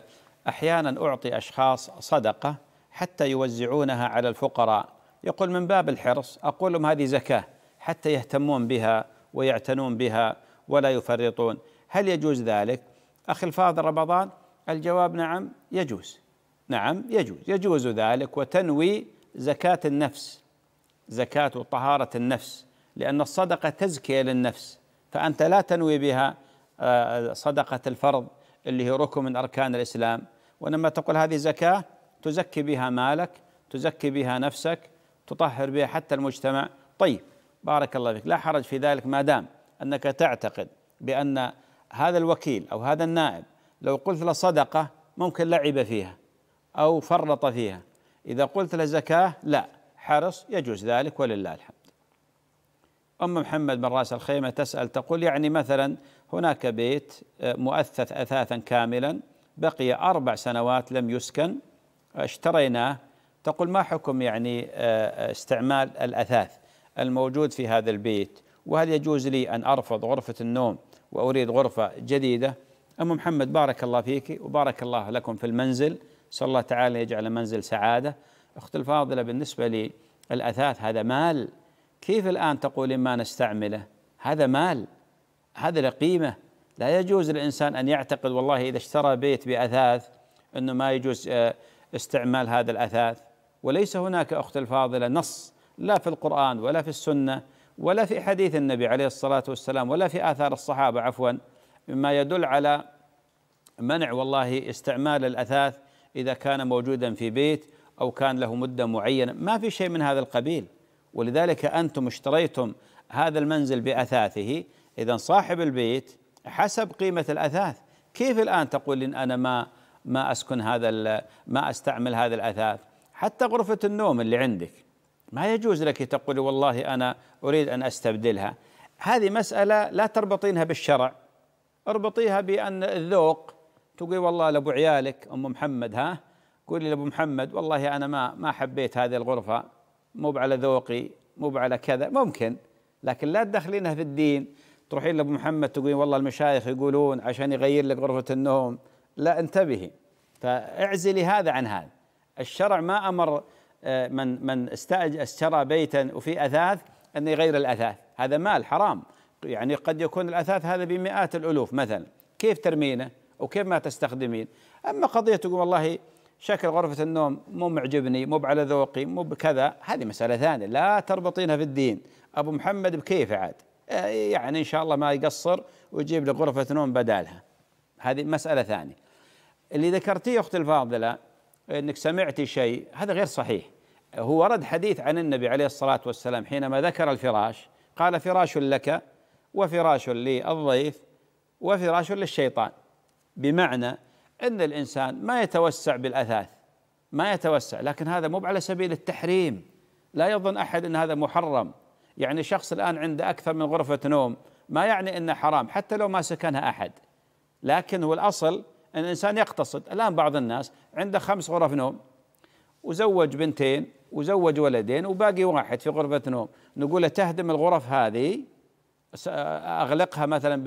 أحيانا أعطي أشخاص صدقة حتى يوزعونها على الفقراء يقول من باب الحرص أقول لهم هذه زكاة حتى يهتمون بها ويعتنون بها ولا يفرطون هل يجوز ذلك؟ أخي الفاضل رمضان الجواب نعم يجوز نعم يجوز يجوز ذلك وتنوي زكاة النفس زكاة طهارة النفس لأن الصدقة تزكية للنفس فأنت لا تنوي بها آه، صدقة الفرض اللي هي ركن من أركان الإسلام وإنما تقول هذه زكاة تزكي بها مالك تزكي بها نفسك تطهر بها حتى المجتمع طيب بارك الله فيك لا حرج في ذلك ما دام أنك تعتقد بأن هذا الوكيل أو هذا النائب لو قلت له صدقة ممكن لعب فيها أو فرط فيها إذا قلت له زكاة لا حرص يجوز ذلك ولله الحمد أم محمد بن راس الخيمة تسأل تقول يعني مثلا هناك بيت آه، مؤثث أثاثا كاملا بقي أربع سنوات لم يسكن اشتريناه تقول ما حكم يعني آه، آه، استعمال الأثاث الموجود في هذا البيت وهل يجوز لي أن أرفض غرفة النوم وأريد غرفة جديدة أم محمد بارك الله فيك وبارك الله لكم في المنزل صلى الله تعالى يجعل منزل سعادة أخت الفاضلة بالنسبة للأثاث هذا مال كيف الآن تقول ما نستعمله هذا مال له قيمة لا يجوز للإنسان أن يعتقد والله إذا اشترى بيت بأثاث أنه ما يجوز آه، استعمال هذا الأثاث وليس هناك أخت الفاضلة نص لا في القرآن ولا في السنة ولا في حديث النبي عليه الصلاة والسلام ولا في آثار الصحابة عفوا مما يدل على منع والله استعمال الأثاث إذا كان موجودا في بيت أو كان له مدة معينة ما في شيء من هذا القبيل ولذلك أنتم اشتريتم هذا المنزل بأثاثه إذا صاحب البيت حسب قيمة الأثاث كيف الآن تقول إن أنا ما ما أسكن هذا ما أستعمل هذا الأثاث حتى غرفة النوم اللي عندك ما يجوز لك تقولي والله أنا أريد أن أستبدلها هذه مسألة لا تربطينها بالشرع اربطيها بأن الذوق تقولي والله لأبو عيالك أم محمد ها قولي لأبو محمد والله أنا ما ما حبيت هذه الغرفة مو على ذوقي مو على كذا ممكن لكن لا تدخلينها في الدين تروحين لابو محمد تقولين والله المشايخ يقولون عشان يغير لك غرفه النوم لا انتبهي فاعزلي هذا عن هذا الشرع ما امر آه، من من اشترى بيتا وفي اثاث انه يغير الاثاث هذا مال حرام يعني قد يكون الاثاث هذا بمئات الالوف مثلا كيف ترمينه وكيف ما تستخدمين اما قضيه تقول والله شكل غرفة النوم مو معجبني مو على ذوقي مو بكذا هذه مسألة ثانية لا تربطينها في الدين أبو محمد بكيف عاد آه، يعني ان شاء الله ما يقصر ويجيب لي غرفه نوم بدالها هذه مساله ثانيه اللي ذكرتيه اختي الفاضله انك سمعتي شيء هذا غير صحيح هو ورد حديث عن النبي عليه الصلاه والسلام حينما ذكر الفراش قال فراش لك وفراش للضيف وفراش للشيطان بمعنى ان الانسان ما يتوسع بالاثاث ما يتوسع لكن هذا مو على سبيل التحريم لا يظن احد ان هذا محرم يعني شخص الآن عنده أكثر من غرفة نوم ما يعني أنه حرام حتى لو ما سكنها أحد لكن هو الأصل أن الإنسان يقتصد الآن بعض الناس عنده خمس غرف نوم وزوج بنتين وزوج ولدين وباقي واحد في غرفة نوم نقول له تهدم الغرف هذه أغلقها مثلا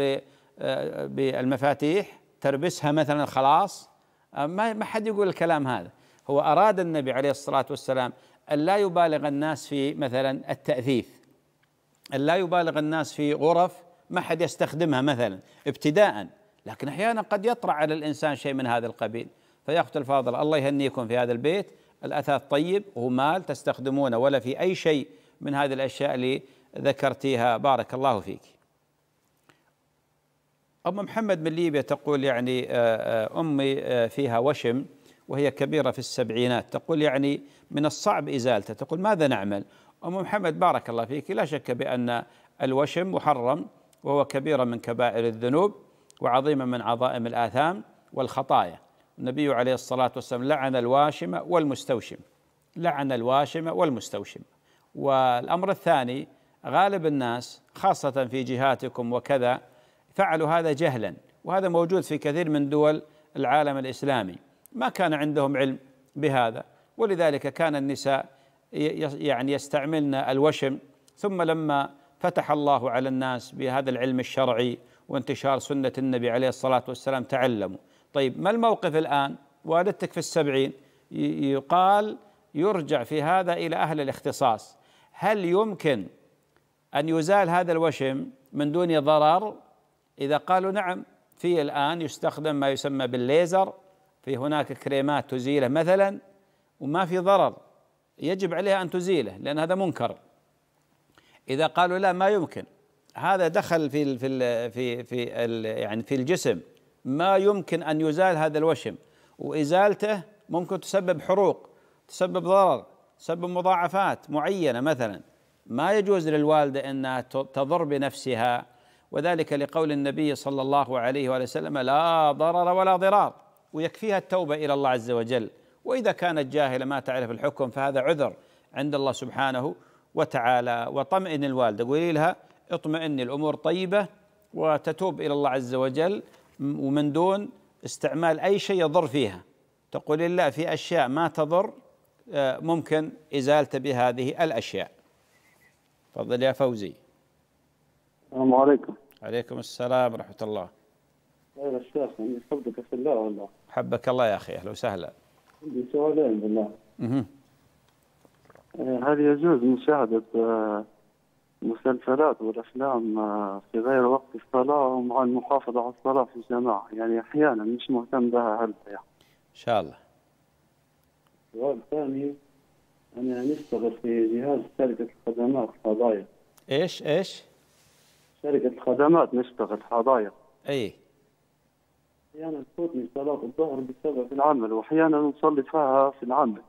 بالمفاتيح تربسها مثلا خلاص ما حد يقول الكلام هذا هو أراد النبي عليه الصلاة والسلام أن لا يبالغ الناس في مثلا التأثيث لا يبالغ الناس في غرف ما حد يستخدمها مثلا ابتداء لكن احيانا قد يطرا على الانسان شيء من هذا القبيل فيا الفاضل الله يهنيكم في هذا البيت الاثاث طيب هو مال تستخدمونه ولا في اي شيء من هذه الاشياء اللي ذكرتيها بارك الله فيك أم محمد من ليبيا تقول يعني آه، آه، أمي آه، فيها وشم وهي كبيرة في السبعينات تقول يعني من الصعب إزالته تقول ماذا نعمل أم محمد بارك الله فيك لا شك بأن الوشم محرم وهو كبير من كبائر الذنوب وعظيم من عظائم الآثام والخطايا النبي عليه الصلاة والسلام لعن الواشم والمستوشم لعن الواشم والمستوشم والأمر الثاني غالب الناس خاصة في جهاتكم وكذا فعلوا هذا جهلا وهذا موجود في كثير من دول العالم الإسلامي ما كان عندهم علم بهذا ولذلك كان النساء يعني يستعملن الوشم ثم لما فتح الله على الناس بهذا العلم الشرعي وانتشار سنة النبي عليه الصلاة والسلام تعلموا طيب ما الموقف الآن والدتك في السبعين يقال يرجع في هذا إلى أهل الاختصاص هل يمكن أن يزال هذا الوشم من دون ضرر إذا قالوا نعم في الآن يستخدم ما يسمى بالليزر في هناك كريمات تزيله مثلا وما في ضرر يجب عليها أن تزيله لأن هذا منكر إذا قالوا لا ما يمكن هذا دخل في في في في يعني في الجسم ما يمكن أن يزال هذا الوشم وإزالته ممكن تسبب حروق تسبب ضرر تسبب مضاعفات معينة مثلا ما يجوز للوالدة أنها تضر بنفسها وذلك لقول النبي صلى الله عليه وسلم لا ضرر ولا ضرار ويكفيها التوبة إلى الله عز وجل وإذا كانت جاهلة ما تعرف الحكم فهذا عذر عند الله سبحانه وتعالى وطمئن الوالدة قولي لها اطمئن الأمور طيبة وتتوب إلى الله عز وجل ومن دون استعمال أي شيء يضر فيها تقول لله في أشياء ما تضر آه، ممكن إزالته بهذه الأشياء تفضل يا فوزي السلام عليكم عليكم السلام ورحمة الله يا شيخ حبك في الله والله حبك الله يا أخي أهلا وسهلا بسؤالين بالله آه، هل يجوز مشاهدة آه، مسلسلات والأفلام آه، في غير وقت الصلاة ومع المحافظة على الصلاة في الجماعة يعني أحيانا مش مهتم بها هل يعني. إن شاء الله السؤال الثاني أنا نشتغل في جهاز شركة الخدمات حضايا إيش إيش؟ شركة الخدمات نشتغل حضايا إي احيانا تفوتني صلاه الظهر بسبب العمل واحيانا نصلي فيها في العمل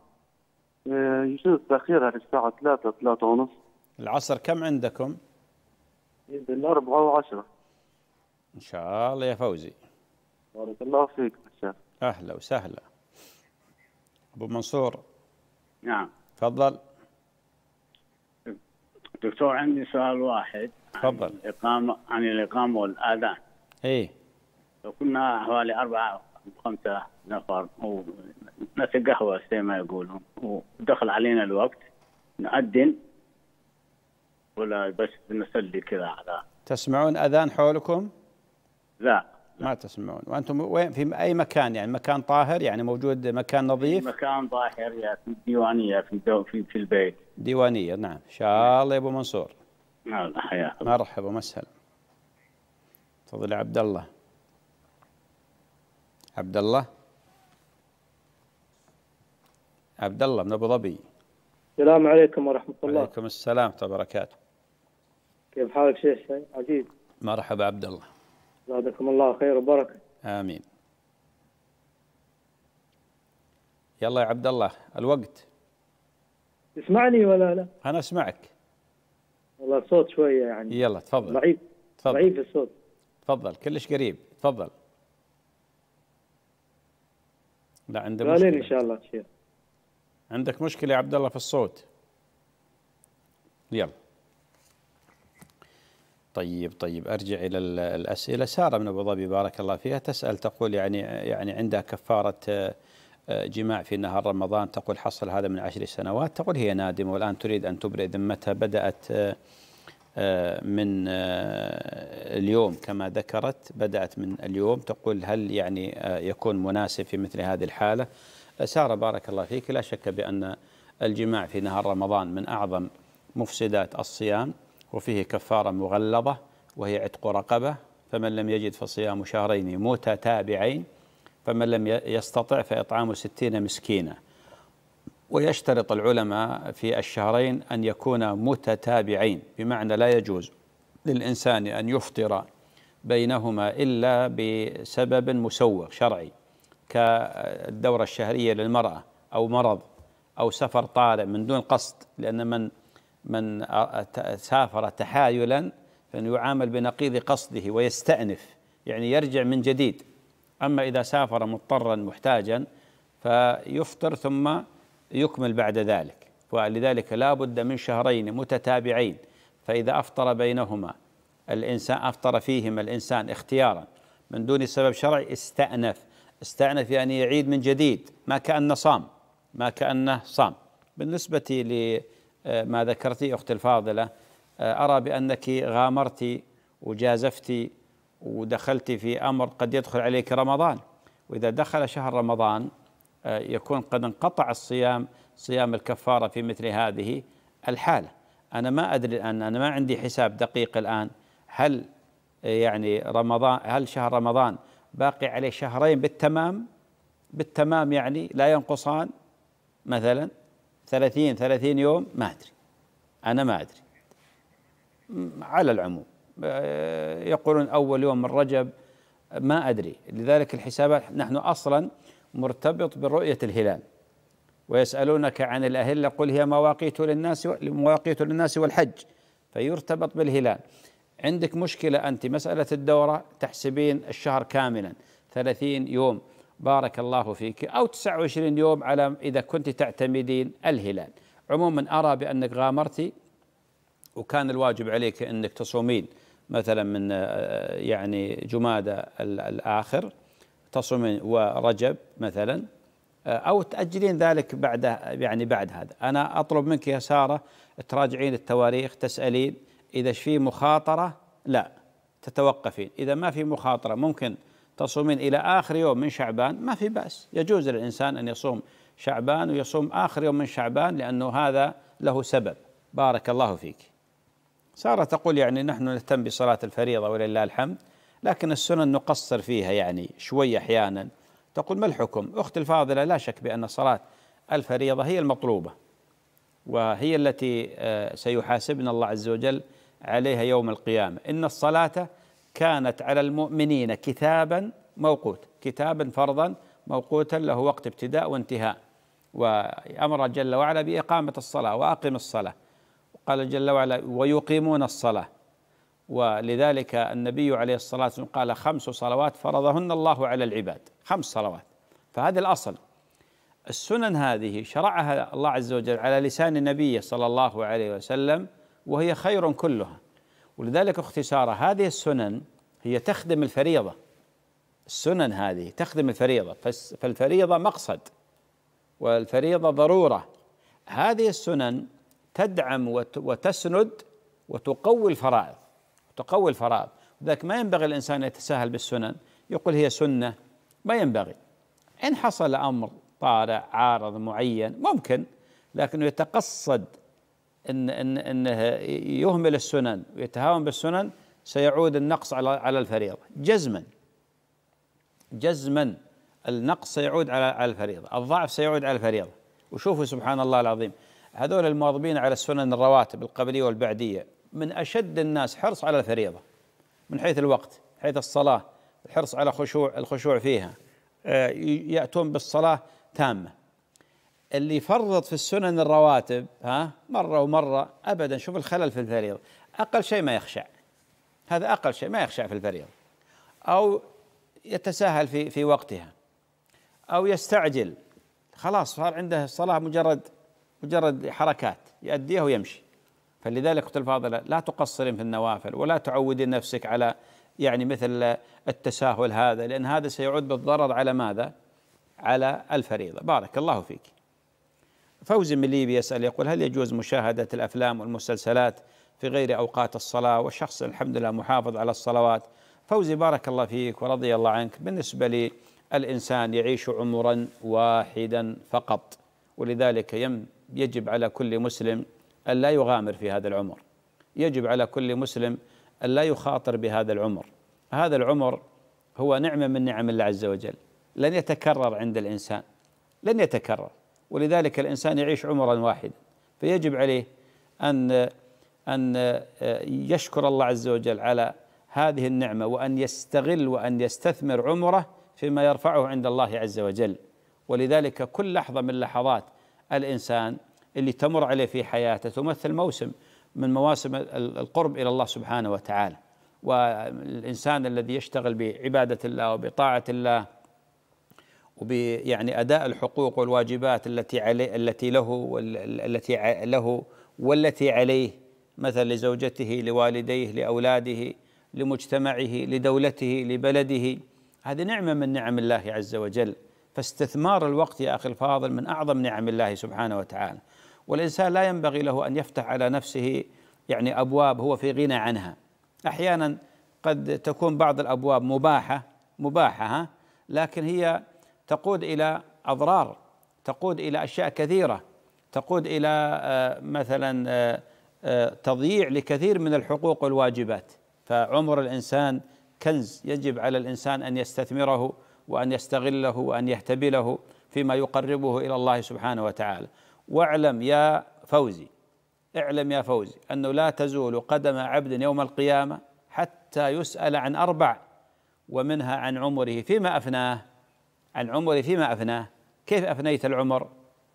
آه، يجوز تاخيرها للساعه 3 3 ونص العصر كم عندكم؟ باذن الله 4:10 ان شاء الله يا فوزي بارك الله فيك بشار اهلا وسهلا ابو منصور نعم تفضل دكتور عندي سؤال واحد تفضل عن الاقامه عن الاقامه والاذان ايه كنا حوالي أربعة خمسة نفر وناس القهوة زي ما يقولوا ودخل علينا الوقت نأذن ولا بس نصلي كذا على تسمعون أذان حولكم؟ لا ما تسمعون وانتم وين في اي مكان يعني مكان طاهر يعني موجود مكان نظيف مكان طاهر يا في الديوانيه في في, في البيت ديوانيه نعم ان شاء نعم. الله يا ابو منصور نعم حياك مرحبا ومسهلا تفضل يا عبد الله عبد الله عبد الله من ابو ظبي السلام عليكم ورحمه الله وعليكم السلام ورحمه الله وبركاته كيف حالك شيخ عزيز مرحبا عبد الله زادكم الله خير وبركه امين يلا يا عبد الله الوقت تسمعني ولا لا؟ انا اسمعك والله الصوت شويه يعني يلا تفضل ضعيف تفضل ضعيف الصوت تفضل كلش قريب تفضل لا عندك مشكله ان شاء الله تشير عندك مشكله يا عبد الله في الصوت يلا طيب طيب ارجع الى الاسئله ساره من ابو ظبي بارك الله فيها تسال تقول يعني يعني عندها كفاره آه، جماع في نهار رمضان تقول حصل هذا من عشر سنوات تقول هي نادمه والان تريد ان تبرئ ذمتها بدات آه، آه، من آه، اليوم كما ذكرت بدأت من اليوم تقول هل يعني آه، يكون مناسب في مثل هذه الحالة سارة بارك الله فيك لا شك بأن الجماع في نهار رمضان من أعظم مفسدات الصيام وفيه كفارة مغلظة وهي عتق رقبة فمن لم يجد فصيام شهرين متتابعين فمن لم يستطع فإطعام ستين مسكينة ويشترط العلماء في الشهرين أن يكونا متتابعين بمعنى لا يجوز للإنسان أن يفطر بينهما إلا بسبب مسوغ شرعي كالدورة الشهرية للمرأة أو مرض أو سفر طارئ من دون قصد لأن من من سافر تحايلا فإنه يعامل بنقيض قصده ويستأنف يعني يرجع من جديد أما إذا سافر مضطرا محتاجا فيفطر ثم يكمل بعد ذلك ولذلك لا بد من شهرين متتابعين فإذا أفطر بينهما الإنسان أفطر فيهما الإنسان اختيارا من دون سبب شرعي استأنف استأنف يعني يعيد من جديد ما كأنه صام ما كأنه صام بالنسبة لما آه، ذكرتي أختي الفاضلة آه، أرى بأنك غامرت وجازفت ودخلت في أمر قد يدخل عليك رمضان وإذا دخل شهر رمضان آه، يكون قد انقطع الصيام صيام الكفارة في مثل هذه الحالة أنا ما أدري الآن أنا ما عندي حساب دقيق الآن هل آه، يعني رمضان هل شهر رمضان باقي عليه شهرين بالتمام بالتمام يعني لا ينقصان مثلا ثلاثين ثلاثين يوم ما أدري أنا ما أدري على العموم آه، يقولون أول يوم من رجب ما أدري لذلك الحسابات نحن أصلا مرتبط برؤية الهلال ويسألونك عن الأهلة قل هي مواقيت للناس مواقيت للناس والحج فيرتبط بالهلال عندك مشكلة أنت مسألة الدورة تحسبين الشهر كاملا ثلاثين يوم بارك الله فيك أو 29 يوم على إذا كنت تعتمدين الهلال عموما أرى بأنك غامرتي وكان الواجب عليك أنك تصومين مثلا من آه، يعني جمادة الآخر تصومين ورجب مثلا آه، او تاجلين ذلك بعد يعني بعد هذا انا اطلب منك يا ساره تراجعين التواريخ تسالين اذا في مخاطره لا تتوقفين اذا ما في مخاطره ممكن تصومين الى اخر يوم من شعبان ما في باس يجوز للانسان ان يصوم شعبان ويصوم اخر يوم من شعبان لانه هذا له سبب بارك الله فيك ساره تقول يعني نحن نهتم بصلاه الفريضه ولله الحمد لكن السنن نقصر فيها يعني شوي أحيانا تقول ما الحكم أخت الفاضلة لا شك بأن صلاة الفريضة هي المطلوبة وهي التي آه، سيحاسبنا الله عز وجل عليها يوم القيامة إن الصلاة كانت على المؤمنين كتابا موقوت كتابا فرضا موقوتا له وقت ابتداء وانتهاء وأمر جل وعلا بإقامة الصلاة وأقم الصلاة قال جل وعلا ويقيمون الصلاة ولذلك النبي عليه الصلاة والسلام قال خمس صلوات فرضهن الله على العباد خمس صلوات فهذا الأصل السنن هذه شرعها الله عز وجل على لسان النبي صلى الله عليه وسلم وهي خير كلها ولذلك اختصار هذه السنن هي تخدم الفريضة السنن هذه تخدم الفريضة فالفريضة مقصد والفريضة ضرورة هذه السنن تدعم وتسند وتقوي الفرائض تقوي الفرائض لذلك ما ينبغي الإنسان يتساهل بالسنن يقول هي سنة ما ينبغي إن حصل أمر طارئ عارض معين ممكن لكنه يتقصد إن إن إنه يهمل السنن ويتهاون بالسنن سيعود النقص على على الفريضة جزما جزما النقص سيعود على على الفريضة الضعف سيعود على الفريضة وشوفوا سبحان الله العظيم هذول المواظبين على السنن الرواتب القبلية والبعدية من أشد الناس حرص على الفريضة من حيث الوقت حيث الصلاة الحرص على خشوع الخشوع فيها آه، يأتون بالصلاة تامة اللي فرضت في السنن الرواتب ها مرة ومرة أبدا شوف الخلل في الفريضة أقل شيء ما يخشع هذا أقل شيء ما يخشع في الفريضة أو يتساهل في في وقتها أو يستعجل خلاص صار عنده الصلاة مجرد مجرد حركات يؤديها ويمشي فلذلك اختي الفاضلة لا تقصرين في النوافل ولا تعودين نفسك على يعني مثل التساهل هذا لأن هذا سيعود بالضرر على ماذا؟ على الفريضة بارك الله فيك فوزي من ليبيا يسأل يقول هل يجوز مشاهدة الأفلام والمسلسلات في غير أوقات الصلاة والشخص الحمد لله محافظ على الصلوات فوزي بارك الله فيك ورضي الله عنك بالنسبة لي الإنسان يعيش عمرا واحدا فقط ولذلك يجب على كل مسلم أن لا يغامر في هذا العمر يجب على كل مسلم أن لا يخاطر بهذا العمر هذا العمر هو نعمة من نعم الله عز وجل لن يتكرر عند الإنسان لن يتكرر ولذلك الإنسان يعيش عمرا واحدا فيجب عليه أن أن آه، يشكر الله عز وجل على هذه النعمة وأن يستغل وأن يستثمر عمره فيما يرفعه عند الله عز وجل ولذلك كل لحظة من لحظات الإنسان اللي تمر عليه في حياته تمثل موسم من مواسم القرب إلى الله سبحانه وتعالى والإنسان الذي يشتغل بعبادة الله وبطاعة الله يعني أداء الحقوق والواجبات التي عليه التي له التي له والتي عليه مثلا لزوجته لوالديه لأولاده لمجتمعه لدولته لبلده هذه نعمة من نعم الله عز وجل فاستثمار الوقت يا أخي الفاضل من أعظم نعم الله سبحانه وتعالى والإنسان لا ينبغي له أن يفتح على نفسه يعني أبواب هو في غنى عنها أحيانا قد تكون بعض الأبواب مباحة مباحة ها لكن هي تقود إلى أضرار تقود إلى أشياء كثيرة تقود إلى آه، مثلا آه، آه، تضييع لكثير من الحقوق والواجبات فعمر الإنسان كنز يجب على الإنسان أن يستثمره وأن يستغله وأن يهتبله فيما يقربه إلى الله سبحانه وتعالى واعلم يا فوزي اعلم يا فوزي انه لا تزول قدم عبد يوم القيامه حتى يسال عن اربع ومنها عن عمره فيما افناه عن عمره فيما افناه كيف افنيت العمر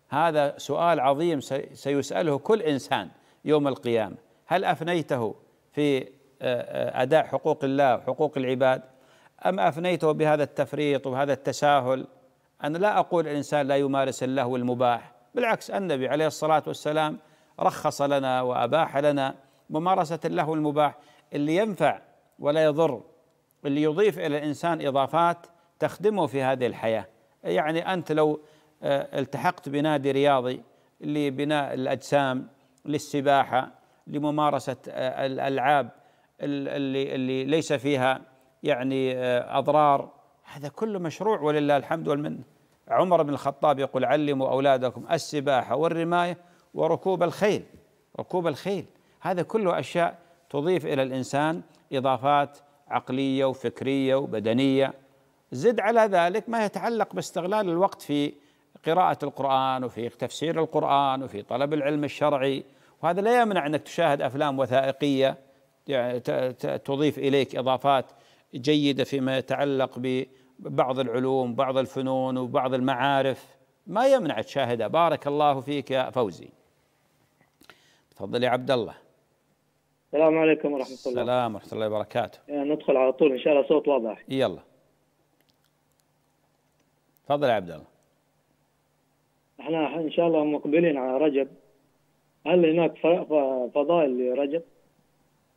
هذا سؤال عظيم سيساله كل انسان يوم القيامه هل افنيته في آه، آه، اداء حقوق الله وحقوق العباد ام افنيته بهذا التفريط وهذا التساهل انا لا اقول الانسان لا يمارس اللهو المباح بالعكس النبي عليه الصلاة والسلام رخص لنا وأباح لنا ممارسة اللهو المباح اللي ينفع ولا يضر اللي يضيف إلى الإنسان إضافات تخدمه في هذه الحياة يعني أنت لو آه، التحقت بنادي رياضي لبناء الأجسام للسباحة لممارسة آه، الألعاب اللي, اللي ليس فيها يعني آه، أضرار هذا كله مشروع ولله الحمد والمنه عمر بن الخطاب يقول علموا أولادكم السباحة والرماية وركوب الخيل ركوب الخيل هذا كله أشياء تضيف إلى الإنسان إضافات عقلية وفكرية وبدنية زد على ذلك ما يتعلق باستغلال الوقت في قراءة القرآن وفي تفسير القرآن وفي طلب العلم الشرعي وهذا لا يمنع أنك تشاهد أفلام وثائقية يعني تضيف إليك إضافات جيدة فيما يتعلق ب بعض العلوم بعض الفنون وبعض المعارف ما يمنع تشاهدها بارك الله فيك يا فوزي تفضل يا عبد الله السلام عليكم ورحمة الله السلام ورحمة الله وبركاته إيه، ندخل على طول إن شاء الله صوت واضح يلا تفضل يا عبد الله احنا ان شاء الله مقبلين على رجب هل هناك فضائل لرجب؟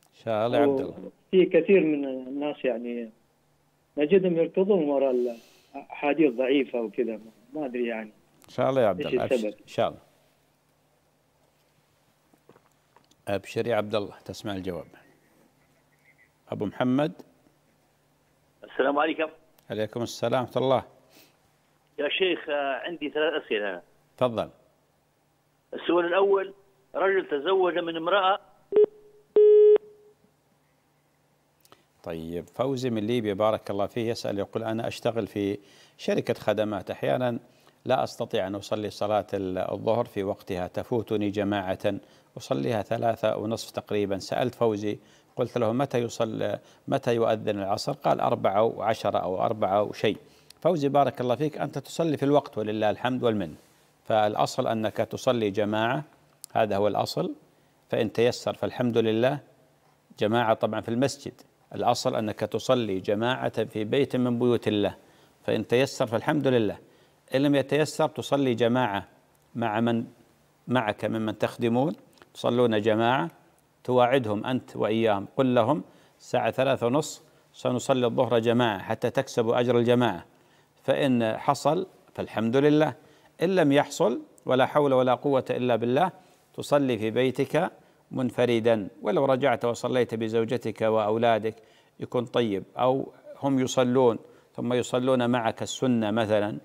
ان شاء الله يا عبد الله في كثير من الناس يعني نجدهم يركضون ورا الاحاديث ضعيفه وكذا ما ادري يعني ان شاء الله يا عبد الله ان شاء الله ابشر يا عبد الله تسمع الجواب ابو محمد السلام عليكم عليكم السلام ورحمه الله يا شيخ آه، عندي ثلاث اسئله انا تفضل السؤال الاول رجل تزوج من امراه طيب فوزي من ليبيا بارك الله فيه يسأل يقول أنا أشتغل في شركة خدمات أحيانا لا أستطيع أن أصلي صلاة الظهر في وقتها تفوتني جماعة أصليها ثلاثة ونصف تقريبا سألت فوزي قلت له متى يصل متى يؤذن العصر قال أربعة وعشرة أو أربعة وشيء فوزي بارك الله فيك أنت تصلي في الوقت ولله الحمد والمن فالأصل أنك تصلي جماعة هذا هو الأصل فإن تيسر فالحمد لله جماعة طبعا في المسجد الأصل أنك تصلي جماعة في بيت من بيوت الله فإن تيسر فالحمد لله إن لم يتيسر تصلي جماعة مع من معك ممن تخدمون تصلون جماعة تواعدهم أنت وإياهم قل لهم الساعة ثلاثة ونص سنصلي الظهر جماعة حتى تكسبوا أجر الجماعة فإن حصل فالحمد لله إن لم يحصل ولا حول ولا قوة إلا بالله تصلي في بيتك منفردا ولو رجعت وصليت بزوجتك واولادك يكون طيب او هم يصلون ثم يصلون معك السنه مثلا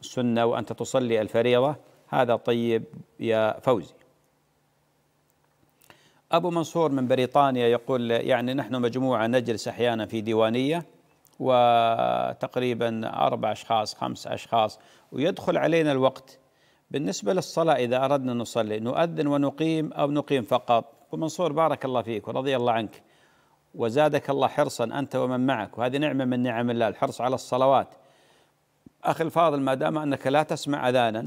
السنه وانت تصلي الفريضه هذا طيب يا فوزي ابو منصور من بريطانيا يقول يعني نحن مجموعه نجلس احيانا في ديوانيه وتقريبا أربع أشخاص خمس أشخاص ويدخل علينا الوقت بالنسبة للصلاة إذا أردنا نصلي نؤذن ونقيم أو نقيم فقط منصور بارك الله فيك ورضي الله عنك وزادك الله حرصا أنت ومن معك وهذه نعمة من نعم الله الحرص على الصلوات أخي الفاضل ما دام أنك لا تسمع أذانا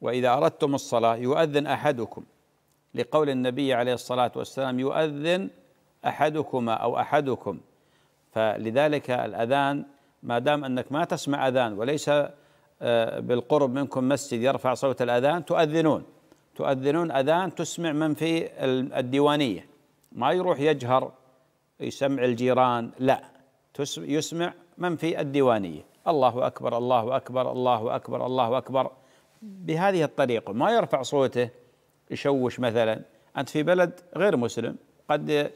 وإذا أردتم الصلاة يؤذن أحدكم لقول النبي عليه الصلاة والسلام يؤذن أحدكما أو أحدكم فلذلك الأذان ما دام أنك ما تسمع أذان وليس آه، بالقرب منكم مسجد يرفع صوت الأذان تؤذنون تؤذنون أذان تسمع من في الديوانية ما يروح يجهر يسمع الجيران لا يسمع من في الديوانية الله أكبر الله أكبر الله أكبر الله أكبر بهذه الطريقة ما يرفع صوته يشوش مثلا أنت في بلد غير مسلم قد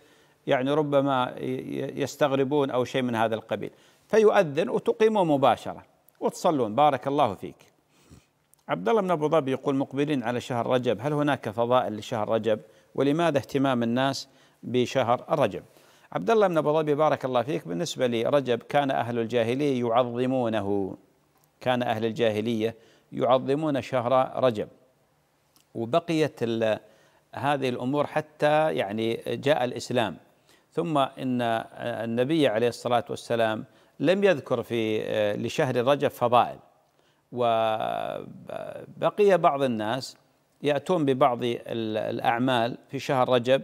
يعني ربما يستغربون أو شيء من هذا القبيل فيؤذن وتقيمون مباشرة وتصلون بارك الله فيك عبد الله من ابو ظبي يقول مقبلين على شهر رجب، هل هناك فضائل لشهر رجب؟ ولماذا اهتمام الناس بشهر رجب؟ عبد الله من ابو ظبي بارك الله فيك، بالنسبه لرجب كان اهل الجاهليه يعظمونه. كان اهل الجاهليه يعظمون شهر رجب. وبقيت هذه الامور حتى يعني جاء الاسلام. ثم ان النبي عليه الصلاه والسلام لم يذكر في آه، لشهر رجب فضائل. وبقي بعض الناس يأتون ببعض الأعمال في شهر رجب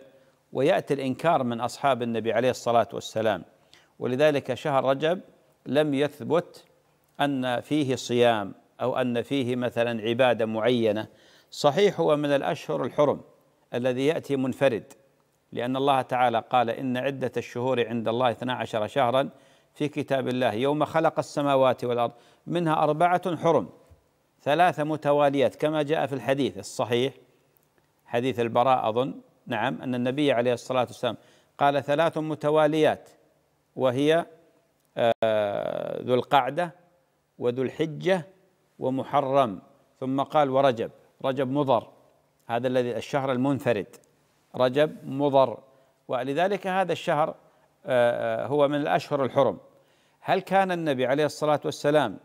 ويأتي الإنكار من أصحاب النبي عليه الصلاة والسلام ولذلك شهر رجب لم يثبت أن فيه صيام أو أن فيه مثلا عبادة معينة صحيح هو من الأشهر الحرم الذي يأتي منفرد لأن الله تعالى قال إن عدة الشهور عند الله 12 شهرا في كتاب الله يوم خلق السماوات والارض منها اربعه حرم ثلاثه متواليات كما جاء في الحديث الصحيح حديث البراء اظن نعم ان النبي عليه الصلاه والسلام قال ثلاث متواليات وهي آه، ذو القعده وذو الحجه ومحرم ثم قال ورجب رجب مضر هذا الذي الشهر المنفرد رجب مضر ولذلك هذا الشهر آه، آه، هو من الاشهر الحرم هل كان النبي عليه الصلاة والسلام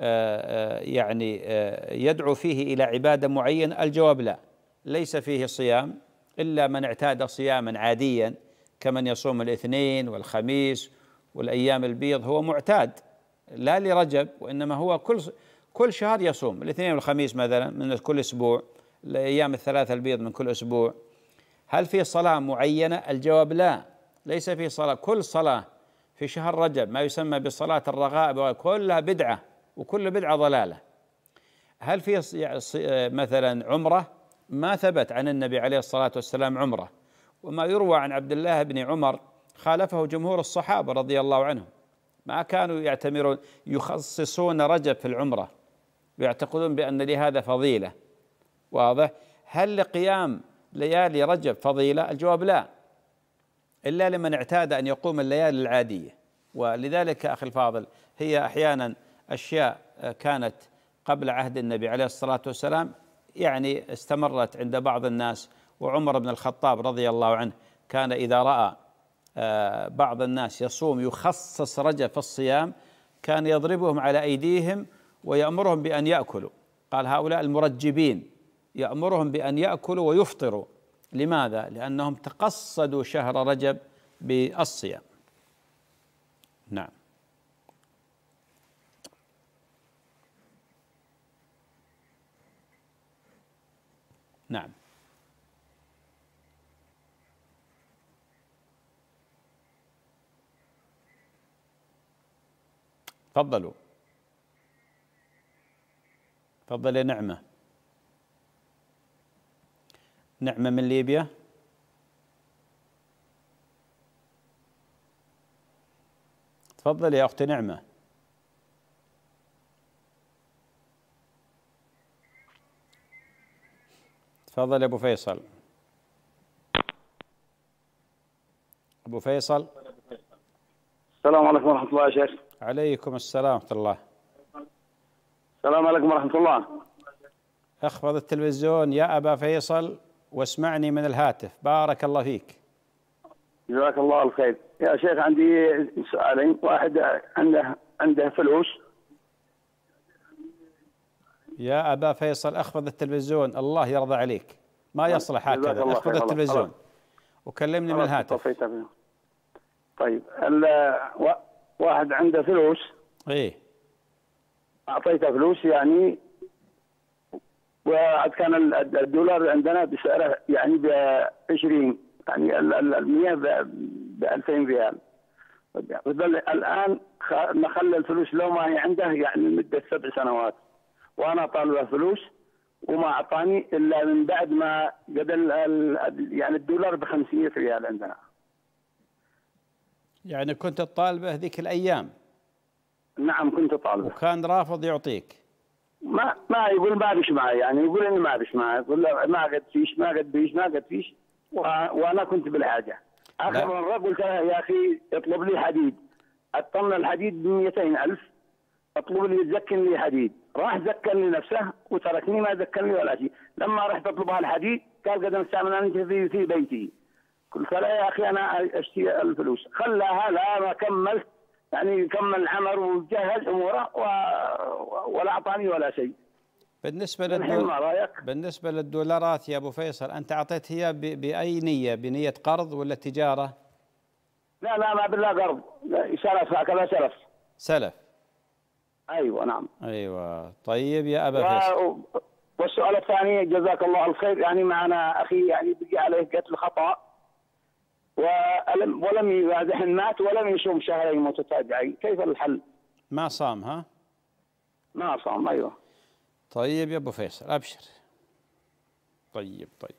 آه، آه، يعني آه، يدعو فيه إلى عبادة معينة الجواب لا ليس فيه صيام إلا من اعتاد صياما عاديا كمن يصوم الاثنين والخميس والأيام البيض هو معتاد لا لرجب وإنما هو كل كل شهر يصوم الاثنين والخميس مثلا من كل أسبوع الأيام الثلاثة البيض من كل أسبوع هل في صلاة معينة الجواب لا ليس في صلاة كل صلاة في شهر رجب ما يسمى بصلاة الرغائب كلها بدعة وكل بدعة ضلالة هل في يعني مثلا عمرة ما ثبت عن النبي عليه الصلاة والسلام عمرة وما يروى عن عبد الله بن عمر خالفه جمهور الصحابة رضي الله عنهم ما كانوا يعتمرون يخصصون رجب في العمرة ويعتقدون بأن لهذا فضيلة واضح هل لقيام ليالي رجب فضيلة الجواب لا إلا لمن اعتاد أن يقوم الليالي العادية ولذلك أخي الفاضل هي أحيانا أشياء آه، كانت قبل عهد النبي عليه الصلاة والسلام يعني استمرت عند بعض الناس وعمر بن الخطاب رضي الله عنه كان إذا رأى آه، بعض الناس يصوم يخصص رجب في الصيام كان يضربهم على أيديهم ويأمرهم بأن يأكلوا قال هؤلاء المرجبين يأمرهم بأن يأكلوا ويفطروا لماذا؟ لأنهم تقصدوا شهر رجب بالصيام نعم نعم تفضلوا تفضل يا نعمه نعمة من ليبيا تفضل يا أختي نعمة تفضل يا أبو فيصل أبو فيصل السلام عليكم ورحمة الله يا شيخ عليكم السلام ورحمة الله السلام عليكم ورحمة الله اخفض التلفزيون يا أبا فيصل واسمعني من الهاتف بارك الله فيك جزاك الله الخير يا شيخ عندي سؤالين واحد عنده عنده فلوس يا أبا فيصل أخفض التلفزيون الله يرضى عليك ما يصلح هكذا أخفض التلفزيون وكلمني من الهاتف طيب واحد عنده فلوس ايه اعطيته فلوس يعني وقد كان الدولار عندنا بسعره يعني ب 20 يعني المياه ب 2000 ريال بل الان نخلى الفلوس لو ما هي عنده يعني لمده سبع سنوات وانا طالبه فلوس وما اعطاني الا من بعد ما قبل يعني الدولار ب 500 ريال عندنا. يعني كنت طالبه ذيك الايام؟ نعم كنت طالبه. وكان رافض يعطيك؟ ما ما يقول ما معي يعني يقول انه ما معي يقول ما قد فيش ما قد فيش ما قد فيش وانا كنت بالحاجه اخر مره قلت يا اخي اطلب لي حديد الطن الحديد ب 200000 اطلب لي زكن لي حديد راح زكن لنفسه وتركني ما زكن لي ولا شيء لما رحت اطلب الحديد قال قد استعمل انا في, في بيتي قلت له يا اخي انا اشتري الفلوس خلاها لا ما كملت يعني كمل عمل وجهز اموره و... ولا اعطاني ولا شيء بالنسبه للدول... ما رايك؟ بالنسبه للدولارات يا ابو فيصل انت اعطيت هي ب... باي نيه؟ بنيه قرض ولا تجاره؟ لا لا ما بالله قرض سلف هكذا سلف سلف ايوه نعم ايوه طيب يا ابا و... فيصل والسؤال الثاني جزاك الله الخير يعني معنا اخي يعني بقي عليه قتل خطا ولم ولم بعد مات ولم يصوم شهرين متتابعين كيف الحل؟ ما صام ها؟ ما صام ايوه طيب يا ابو فيصل ابشر طيب طيب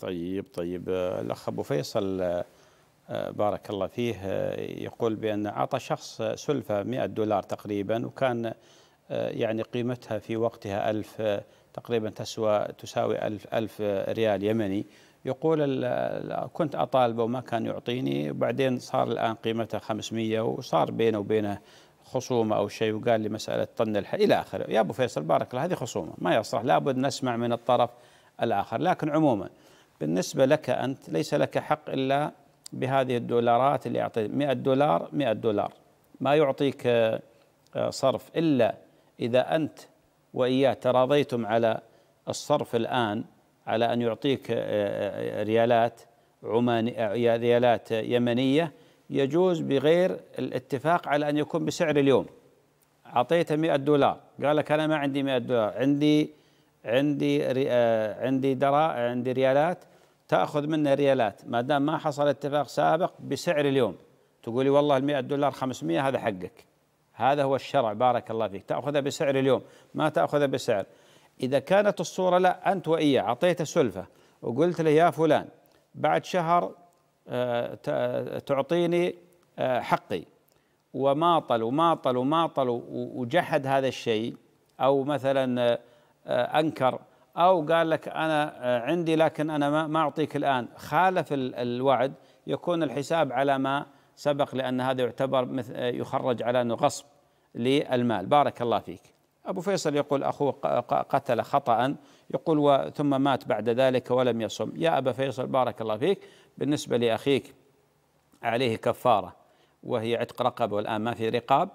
طيب طيب الاخ ابو فيصل آه، بارك الله فيه آه، يقول بان اعطى شخص سلفه 100 دولار تقريبا وكان آه، يعني قيمتها في وقتها 1000 تقريبا تسوى تساوي 1000 1000 ريال يمني يقول كنت اطالبه وما كان يعطيني وبعدين صار الان قيمتها 500 وصار بينه وبينه خصومه او شيء وقال لي مساله طن الح الى اخره يا ابو فيصل بارك الله هذه خصومه ما يصلح لابد نسمع من الطرف الاخر لكن عموما بالنسبه لك انت ليس لك حق الا بهذه الدولارات اللي اعطيت 100 دولار 100 دولار ما يعطيك آه، صرف الا اذا انت واياه تراضيتم على الصرف الان على أن يعطيك آه، آه، ريالات عماني آه، ريالات يمنية يجوز بغير الاتفاق على أن يكون بسعر اليوم أعطيته 100 دولار قال لك أنا ما عندي 100 دولار عندي عندي عندي درا عندي ريالات تأخذ منه ريالات ما دام ما حصل اتفاق سابق بسعر اليوم تقولي والله ال 100 دولار 500 هذا حقك هذا هو الشرع بارك الله فيك تاخذها بسعر اليوم ما تاخذها بسعر إذا كانت الصورة لا أنت وإياه أعطيته سلفة وقلت له يا فلان بعد شهر آه، تعطيني آه، حقي وماطل وماطل وماطل وجحد هذا الشيء أو مثلا آه، أنكر أو قال لك أنا عندي لكن أنا ما أعطيك الآن خالف الوعد يكون الحساب على ما سبق لأن هذا يعتبر يخرج على أنه غصب للمال بارك الله فيك أبو فيصل يقول أخوه قتل خطأ يقول ثم مات بعد ذلك ولم يصم يا أبا فيصل بارك الله فيك بالنسبة لأخيك عليه كفارة وهي عتق رقبة والآن ما في رقاب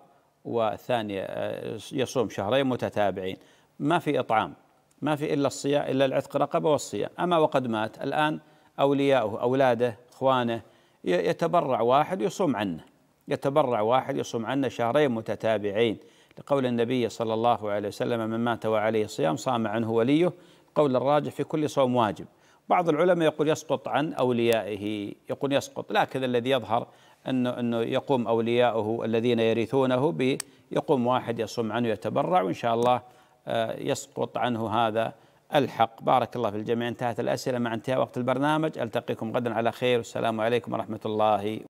وثانية آه، يصوم شهرين متتابعين ما في إطعام ما في إلا الصيام إلا العتق رقبة والصيام أما وقد مات الآن أولياؤه أولاده إخوانه يتبرع واحد يصوم عنه يتبرع واحد يصوم عنه شهرين متتابعين لقول النبي صلى الله عليه وسلم من مات وعليه صيام صام عنه وليه قول الراجح في كل صوم واجب بعض العلماء يقول يسقط عن أوليائه يقول يسقط لكن الذي يظهر أنه, أنه يقوم أوليائه الذين يرثونه يقوم واحد يصوم عنه يتبرع وإن شاء الله آه، يسقط عنه هذا الحق بارك الله في الجميع انتهت الأسئلة مع انتهاء وقت البرنامج ألتقيكم غدا على خير والسلام عليكم ورحمة الله